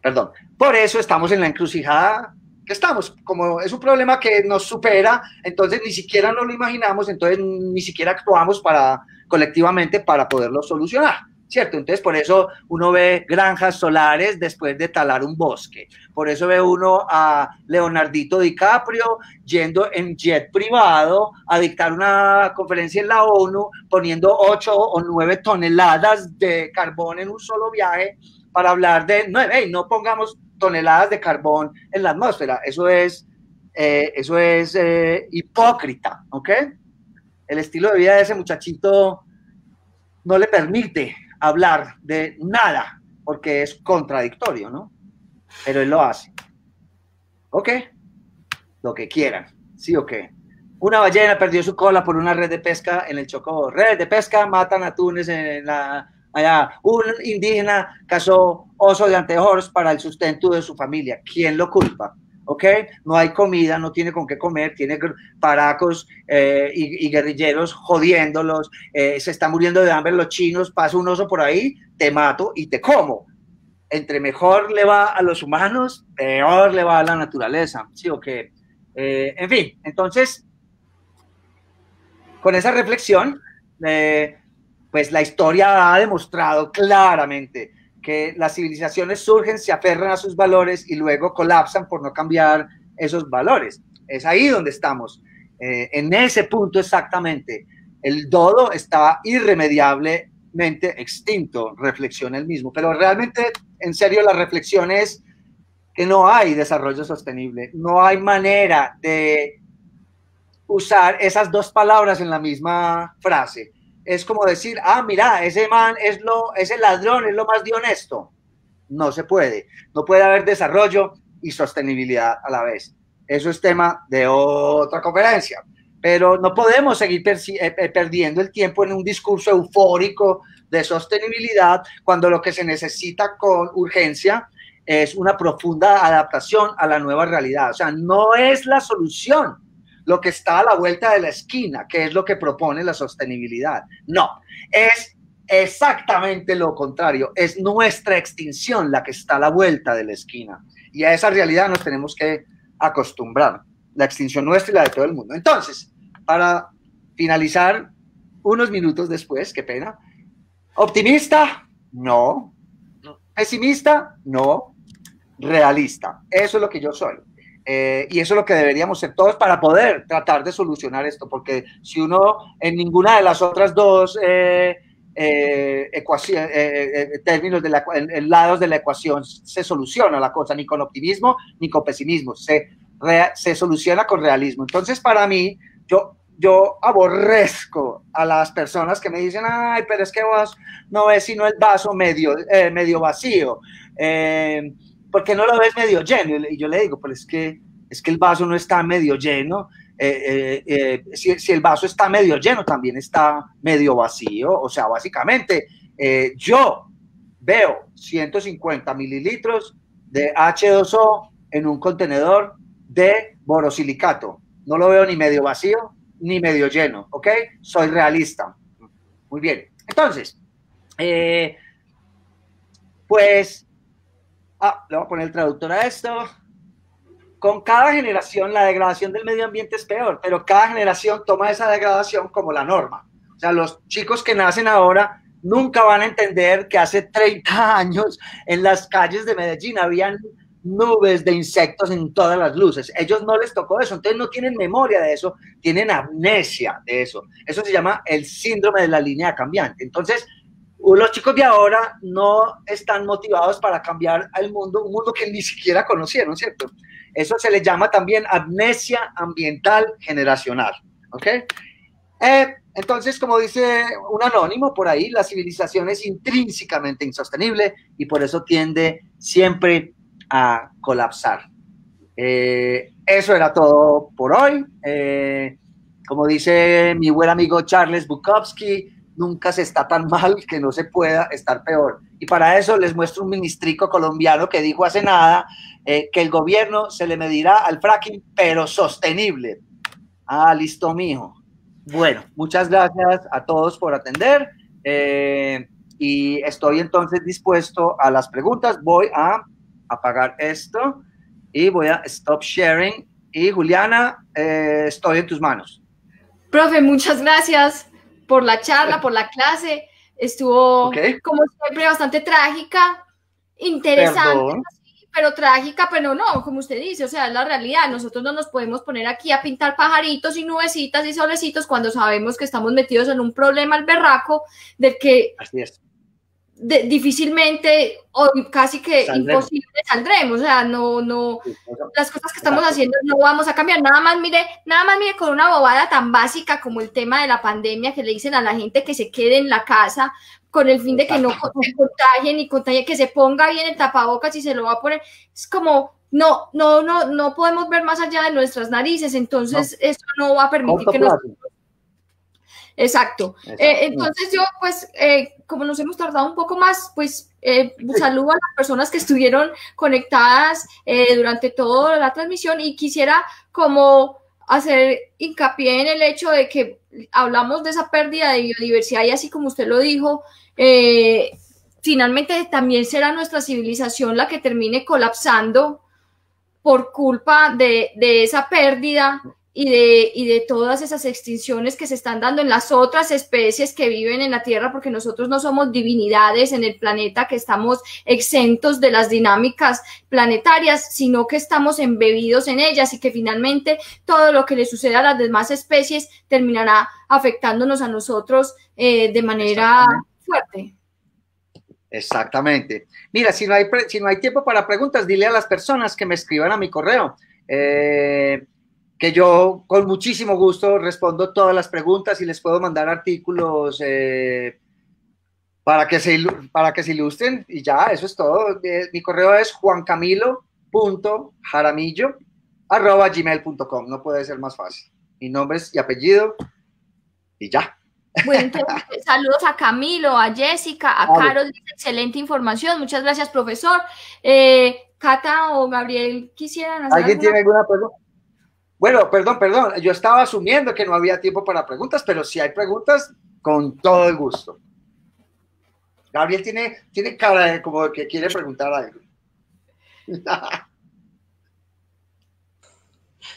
perdón, por eso estamos en la encrucijada que estamos, como es un problema que nos supera, entonces ni siquiera nos lo imaginamos, entonces ni siquiera actuamos para colectivamente para poderlo solucionar. ¿cierto? Entonces, por eso uno ve granjas solares después de talar un bosque. Por eso ve uno a Leonardito DiCaprio yendo en jet privado a dictar una conferencia en la ONU, poniendo ocho o nueve toneladas de carbón en un solo viaje para hablar de, no, hey, no pongamos toneladas de carbón en la atmósfera. Eso es, eh, eso es eh, hipócrita, ¿ok? El estilo de vida de ese muchachito no le permite hablar de nada, porque es contradictorio, ¿no? Pero él lo hace. ¿Ok? Lo que quieran, ¿sí o qué? Una ballena perdió su cola por una red de pesca en el Chocó. Red de pesca matan atunes en la, allá. Un indígena cazó oso de anteojos para el sustento de su familia. ¿Quién lo culpa? ¿ok? No hay comida, no tiene con qué comer, tiene paracos eh, y, guerrilleros jodiéndolos, eh, se está muriendo de hambre los chinos, pasa un oso por ahí, te mato y te como. Entre mejor le va a los humanos, peor le va a la naturaleza, ¿sí o qué? Eh, en fin, entonces, con esa reflexión, pues la historia ha demostrado claramente que las civilizaciones surgen, se aferran a sus valores y luego colapsan por no cambiar esos valores. Es ahí donde estamos, eh, en ese punto exactamente. El dodo está irremediablemente extinto, reflexiona el mismo, pero realmente, en serio, la reflexión es que no hay desarrollo sostenible, no hay manera de usar esas dos palabras en la misma frase es como decir, ah, mira, ese man es lo, ese ladrón es lo más de honesto. No se puede. No puede haber desarrollo y sostenibilidad a la vez. Eso es tema de otra conferencia. Pero no podemos seguir eh, eh, perdiendo el tiempo en un discurso eufórico de sostenibilidad cuando lo que se necesita con urgencia es una profunda adaptación a la nueva realidad. O sea, no es la solución lo que está a la vuelta de la esquina, que es lo que propone la sostenibilidad. No, es exactamente lo contrario, es nuestra extinción la que está a la vuelta de la esquina. Y a esa realidad nos tenemos que acostumbrar, la extinción nuestra y la de todo el mundo. Entonces, para finalizar, unos minutos después, qué pena, optimista, no, pesimista, no, realista. Eso es lo que yo soy. Eh, y eso es lo que deberíamos ser todos para poder tratar de solucionar esto, porque si uno en ninguna de las otras dos eh, eh ecuación, eh, términos de la, lados de la ecuación se soluciona la cosa, ni con optimismo ni con pesimismo, se, se soluciona con realismo. Entonces, para mí, yo, yo aborrezco a las personas que me dicen, ay, pero es que vos no es sino el vaso medio, medio vacío. ¿por qué no lo ves medio lleno? Y yo le digo, pues es que, es que el vaso no está medio lleno. Eh, eh, eh, si, si, el vaso está medio lleno, también está medio vacío. O sea, básicamente, yo veo 150 mililitros de H2O en un contenedor de borosilicato. No lo veo ni medio vacío ni medio lleno, ¿ok? Soy realista. Muy bien. Entonces, pues ah, le voy a poner el traductor a esto. Con cada generación la degradación del medio ambiente es peor, pero cada generación toma esa degradación como la norma. O sea, los chicos que nacen ahora nunca van a entender que hace 30 años en las calles de Medellín habían nubes de insectos en todas las luces. Ellos no les tocó eso, entonces no tienen memoria de eso, tienen amnesia de eso. Eso se llama el síndrome de la línea cambiante. Entonces, los chicos de ahora no están motivados para cambiar al mundo, un mundo que ni siquiera conocieron, ¿cierto? Eso se le llama también amnesia ambiental generacional, ¿ok? Eh, entonces, como dice un anónimo por ahí, la civilización es intrínsecamente insostenible y por eso tiende siempre a colapsar. Eh, eso era todo por hoy. Eh, como dice mi buen amigo Charles Bukowski, nunca se está tan mal que no se pueda estar peor. Y para eso les muestro un ministrico colombiano que dijo hace nada eh, que el gobierno se le medirá al fracking, pero sostenible. Ah, listo, mijo. Bueno, muchas gracias a todos por atender. Eh, y estoy entonces dispuesto a las preguntas. Voy a apagar esto y voy a stop sharing. Y Juliana, eh, estoy en tus manos. Profe, muchas gracias por la charla, por la clase. Estuvo, como siempre, bastante trágica, interesante, pero trágica, pero no, como usted dice, o sea, es la realidad. Nosotros no nos podemos poner aquí a pintar pajaritos y nubecitas y solecitos cuando sabemos que estamos metidos en un problema al berraco del que difícilmente o casi que saldremos. imposible saldremos, o sea, no, no, las cosas que estamos haciendo no vamos a cambiar, nada más mire, nada más mire con una bobada tan básica como el tema de la pandemia que le dicen a la gente que se quede en la casa con el fin de que no contagien y que se ponga bien el tapabocas y se lo va a poner, es como, no, no, no, no podemos ver más allá de nuestras narices, entonces eso no va a permitir que nos... Exacto. Eh, entonces yo pues... Eh, como nos hemos tardado un poco más, pues eh, saludo a las personas que estuvieron conectadas eh, durante toda la transmisión y quisiera como hacer hincapié en el hecho de que hablamos de esa pérdida de biodiversidad y así como usted lo dijo, eh, finalmente también será nuestra civilización la que termine colapsando por culpa de, de esa pérdida y de, y de todas esas extinciones que se están dando en las otras especies que viven en la Tierra, porque nosotros no somos divinidades en el planeta, que estamos exentos de las dinámicas planetarias, sino que estamos embebidos en ellas y que finalmente todo lo que le suceda a las demás especies terminará afectándonos a nosotros eh, de manera fuerte. Exactamente. Mira, si no, hay si no hay tiempo para preguntas, dile a las personas que me escriban a mi correo. Eh, que yo con muchísimo gusto respondo todas las preguntas y les puedo mandar artículos eh, para, que se para que se ilustren. Y ya, eso es todo. Eh, mi correo es juancamilo.jaramillo arroba gmail.com. No puede ser más fácil. Mi nombre es y apellido y ya. saludos a Camilo, a Jessica, a Carlos, excelente información. Muchas gracias, profesor. Eh, Cata o Gabriel, ¿quisieran hacer ¿Alguien tiene alguna pregunta? Bueno, perdón, perdón. Yo estaba asumiendo que no había tiempo para preguntas, pero si hay preguntas, con todo el gusto. Gabriel tiene, tiene cara de como que quiere preguntar algo.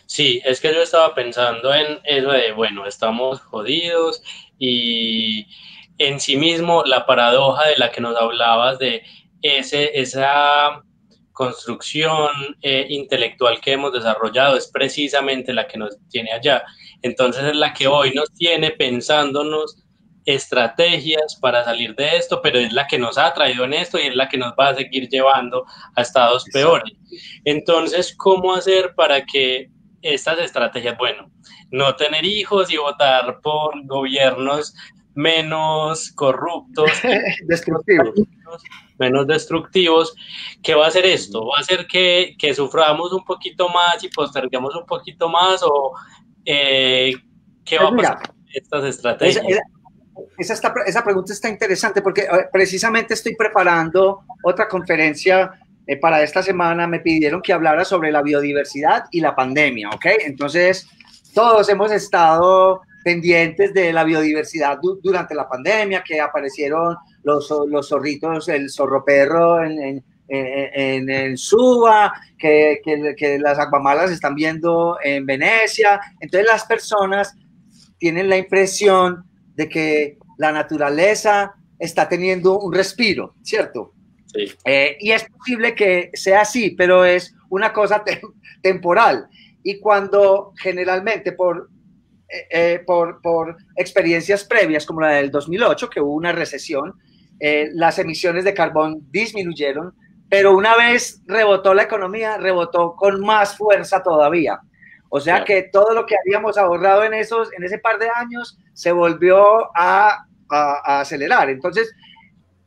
Sí, es que yo estaba pensando en eso de, bueno, estamos jodidos y en sí mismo la paradoja de la que nos hablabas de ese, esa construcción eh, intelectual que hemos desarrollado es precisamente la que nos tiene allá. Entonces es la que hoy nos tiene pensándonos estrategias para salir de esto, pero es la que nos ha traído en esto y es la que nos va a seguir llevando a estados peores. Entonces, ¿cómo hacer para que estas estrategias, bueno, no tener hijos y votar por gobiernos menos corruptos, destructivos? menos destructivos, ¿qué va a hacer esto? ¿Va a hacer que, que suframos un poquito más y posterguemos un poquito más? ¿O eh, qué pues va a pasar con estas estrategias? Esa, esa, pregunta está interesante porque eh, precisamente estoy preparando otra conferencia eh, para esta semana. Me pidieron que hablara sobre la biodiversidad y la pandemia, ¿ok? Entonces, todos hemos estado pendientes de la biodiversidad durante la pandemia, que aparecieron los, zorritos, el zorro perro en, en, en, Suba, que, las aguamalas están viendo en Venecia. Entonces las personas tienen la impresión de que la naturaleza está teniendo un respiro, ¿cierto? Sí. Eh, y es posible que sea así, pero es una cosa temporal. Y cuando generalmente por, eh, eh, por, por, experiencias previas como la del 2008, que hubo una recesión, eh, las emisiones de carbón disminuyeron, pero una vez rebotó la economía, rebotó con más fuerza todavía. O sea que todo lo que habíamos ahorrado en, esos, en ese par de años se volvió a, acelerar. Entonces,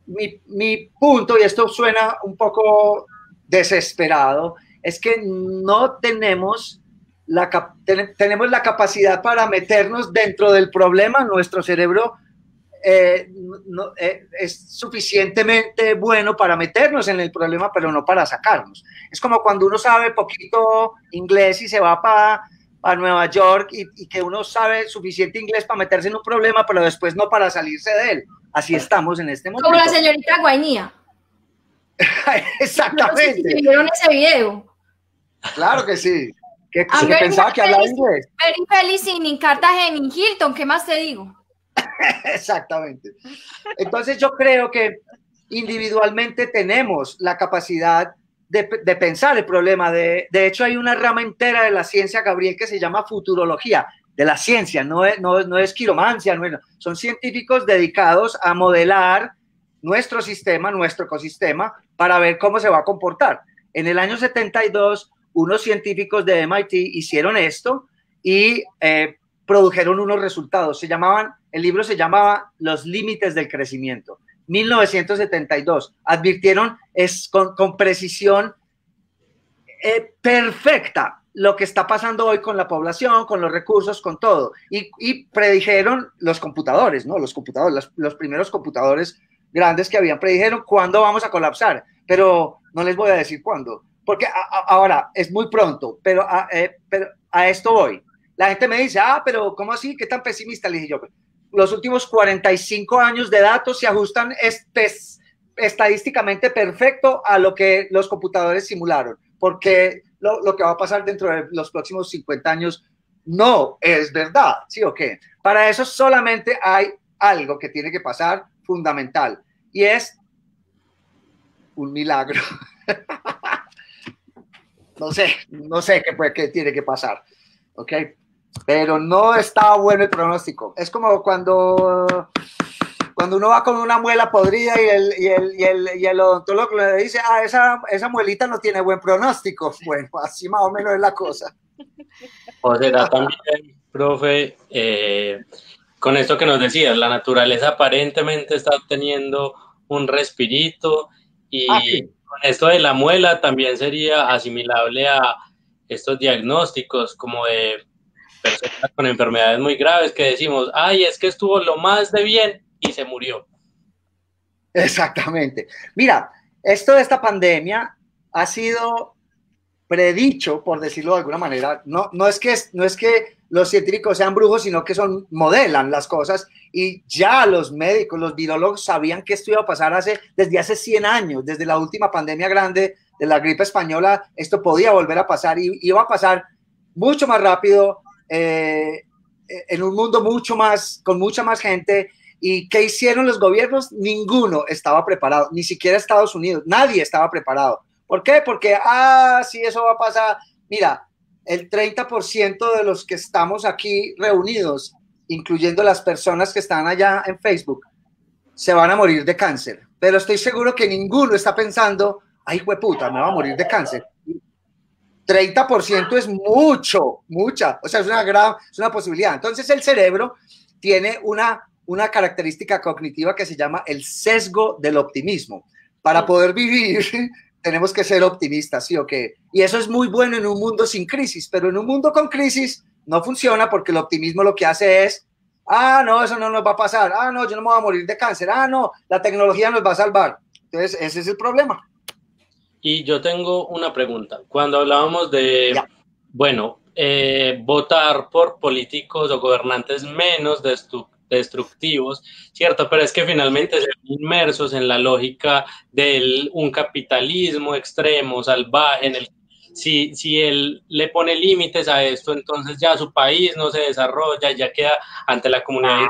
mi, punto, y esto suena un poco desesperado, es que no tenemos la, tenemos la capacidad para meternos dentro del problema. Nuestro cerebro eh, no, eh, es suficientemente bueno para meternos en el problema, pero no para sacarnos. Es como cuando uno sabe poquito inglés y se va para pa Nueva York y, que uno sabe suficiente inglés para meterse en un problema, pero después no para salirse de él. Así estamos en este momento. Como la señorita Guainía. Exactamente. No sé si ese video. Claro que sí. Que, que pensaba que hablaba inglés. Very feliz Cartagena, en Hilton, ¿qué más te digo? Exactamente. Entonces yo creo que individualmente tenemos la capacidad de, pensar el problema. De, de, hecho, hay una rama entera de la ciencia, Gabriel, que se llama futurología, de la ciencia, no es, no, no es quiromancia, no son científicos dedicados a modelar nuestro sistema, nuestro ecosistema, para ver cómo se va a comportar. En el año 72, unos científicos de MIT hicieron esto y eh, produjeron unos resultados. Se llamaban, el libro se llamaba Los Límites del Crecimiento. 1972. Advirtieron es con, precisión eh, perfecta lo que está pasando hoy con la población, con los recursos, con todo. Y, predijeron los computadores, ¿no? Los computadores, los, primeros computadores grandes que habían predijeron cuándo vamos a colapsar, pero no les voy a decir cuándo, porque ahora es muy pronto, pero eh, pero a esto voy. La gente me dice, ah, pero ¿cómo así? ¿Qué tan pesimista? Le dije yo, los últimos 45 años de datos se ajustan este, estadísticamente perfecto a lo que los computadores simularon, porque lo, que va a pasar dentro de los próximos 50 años no es verdad, ¿sí o qué? Para eso solamente hay algo que tiene que pasar fundamental y es un milagro. no sé, no sé qué, qué tiene que pasar, ¿ok? pero no estaba bueno el pronóstico. Es como cuando, cuando uno va con una muela podrida y el, y el, y el, y el odontólogo le dice, ah, esa, esa muelita no tiene buen pronóstico. Bueno, así más o menos es la cosa. O sea, también, profe, eh, con esto que nos decías, la naturaleza aparentemente está teniendo un respirito y ah, con esto de la muela también sería asimilable a estos diagnósticos como de personas con enfermedades muy graves que decimos, ay, es que estuvo lo más de bien y se murió. Exactamente. Mira, esto de esta pandemia ha sido predicho, por decirlo de alguna manera. No, no, es que, no es que los científicos sean brujos, sino que son, modelan las cosas y ya los médicos, los biólogos sabían que esto iba a pasar hace, desde hace 100 años, desde la última pandemia grande de la gripe española, esto podía volver a pasar y iba a pasar mucho más rápido, eh, en un mundo mucho más, con mucha más gente. ¿Y qué hicieron los gobiernos? Ninguno estaba preparado, ni siquiera Estados Unidos, nadie estaba preparado. ¿Por qué? Porque, ah, sí, eso va a pasar. Mira, el 30% de los que estamos aquí reunidos, incluyendo las personas que están allá en Facebook, se van a morir de cáncer. Pero estoy seguro que ninguno está pensando, ay, hueputa, me va a morir de cáncer. 30% es mucho, mucha, o sea, es una gran, es una posibilidad. Entonces el cerebro tiene una, una característica cognitiva que se llama el sesgo del optimismo. Para poder vivir tenemos que ser optimistas, ¿sí o qué? Y eso es muy bueno en un mundo sin crisis, pero en un mundo con crisis no funciona porque el optimismo lo que hace es, ah, no, eso no nos va a pasar, ah, no, yo no me voy a morir de cáncer, ah, no, la tecnología nos va a salvar. Entonces, ese es el problema. Y yo tengo una pregunta. Cuando hablábamos de, bueno, eh, votar por políticos o gobernantes menos destructivos, ¿cierto? Pero es que finalmente se ven inmersos en la lógica de un capitalismo extremo, salvaje, en el si, si él le pone límites a esto, entonces ya su país no se desarrolla, ya queda ante la comunidad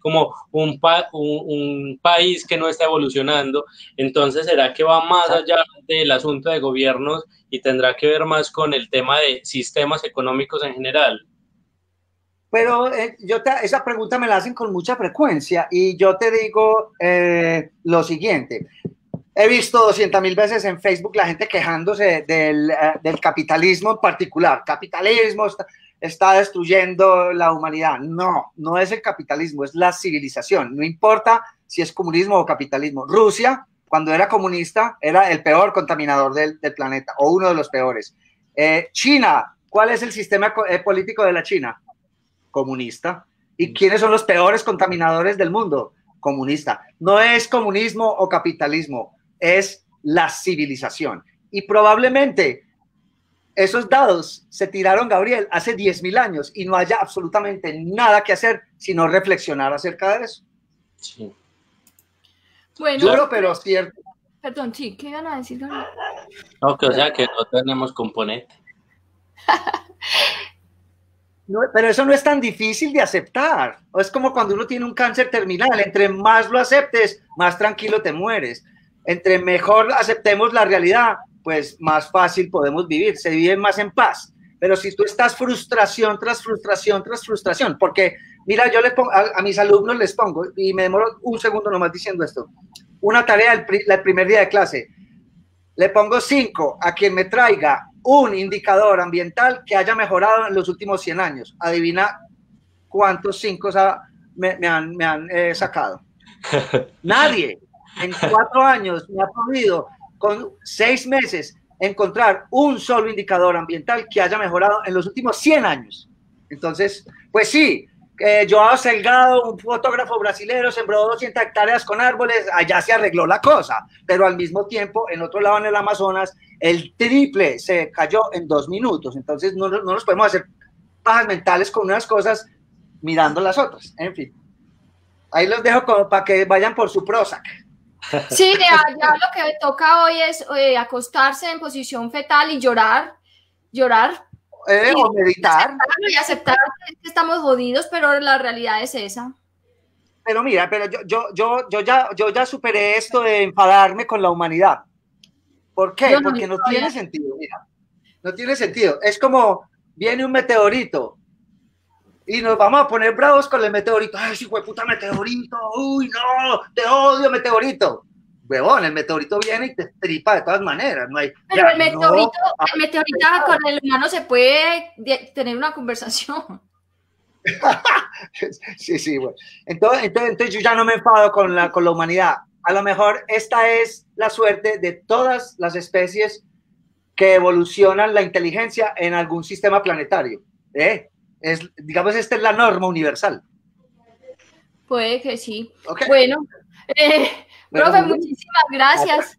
como un, un, país que no está evolucionando, entonces será que va más allá del asunto de gobiernos y tendrá que ver más con el tema de sistemas económicos en general. Pero eh, yo esa pregunta me la hacen con mucha frecuencia y yo te digo eh, lo siguiente. He visto 200 mil veces en Facebook la gente quejándose del, eh, del capitalismo en particular. Capitalismo, está destruyendo la humanidad. No, no es el capitalismo, es la civilización. No importa si es comunismo o capitalismo. Rusia, cuando era comunista, era el peor contaminador del, planeta o uno de los peores. Eh, China, ¿cuál es el sistema eh, político de la China? Comunista. ¿Y mm. quiénes son los peores contaminadores del mundo? Comunista. No es comunismo o capitalismo, es la civilización. Y probablemente esos dados se tiraron, Gabriel, hace 10.000 años y no haya absolutamente nada que hacer sino reflexionar acerca de eso. Sí. Bueno, pero cierto. Perdón, sí, ¿qué iban a decir, No, que o sea que no tenemos componente. pero eso no es tan difícil de aceptar. Es como cuando uno tiene un cáncer terminal. Entre más lo aceptes, más tranquilo te mueres. Entre mejor aceptemos la realidad, pues más fácil podemos vivir, se vive más en paz. Pero si tú estás frustración tras frustración tras frustración, porque mira, yo le pongo, a, mis alumnos les pongo, y me demoro un segundo nomás diciendo esto, una tarea el, primer día de clase, le pongo cinco a quien me traiga un indicador ambiental que haya mejorado en los últimos 100 años. Adivina cuántos cinco me, han, eh, sacado. Nadie en cuatro años me ha podido con seis meses encontrar un solo indicador ambiental que haya mejorado en los últimos 100 años. Entonces, pues sí, eh, Joao Selgado, un fotógrafo brasileño, sembró 200 hectáreas con árboles, allá se arregló la cosa, pero al mismo tiempo, en otro lado en el Amazonas, el triple se cayó en dos minutos. Entonces, no, no nos podemos hacer pajas mentales con unas cosas mirando las otras. En fin, ahí los dejo para que vayan por su prosa. Sí, ya, lo que toca hoy es eh, acostarse en posición fetal y llorar, llorar. Eh, o meditar. Y aceptar que estamos jodidos, pero la realidad es esa. Pero mira, pero yo, yo, yo, yo, ya, yo ya superé esto de enfadarme con la humanidad. ¿Por qué? Porque no, tiene sentido, No tiene sentido. Es como viene un meteorito y nos vamos a poner bravos con el meteorito. ¡Ay, sí, güey, puta meteorito! ¡Uy, no! ¡Te odio, meteorito! Huevón, el meteorito viene y te tripa de todas maneras. Pero el meteorito, el meteorito ah. con el humano se puede tener una conversación. sí, sí, bueno. Entonces, yo ya no me enfado con la, con la humanidad. A lo mejor esta es la suerte de todas las especies que evolucionan la inteligencia en algún sistema planetario. ¿eh? Es, digamos, esta es la norma universal. Puede que sí. Eh, bueno, profe, muchísimas gracias.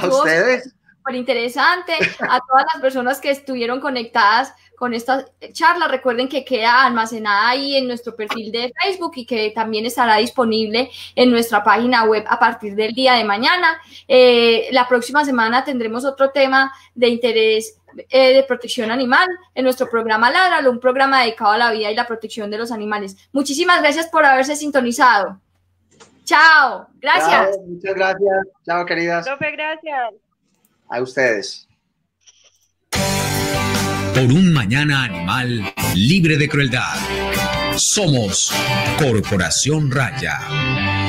¿A ustedes? interesante. A todas las personas que estuvieron conectadas con esta charla, recuerden que queda almacenada ahí en nuestro perfil de Facebook y que también estará disponible en nuestra página web a partir del día de mañana. Eh, la próxima semana tendremos otro tema de interés eh, de protección animal en nuestro programa Ladralo, un programa dedicado a la vida y la protección de los animales. Muchísimas gracias por haberse sintonizado. Chao, gracias. muchas gracias. Chao, queridas. gracias. A ustedes. Por un mañana animal libre de crueldad. Somos Corporación Raya.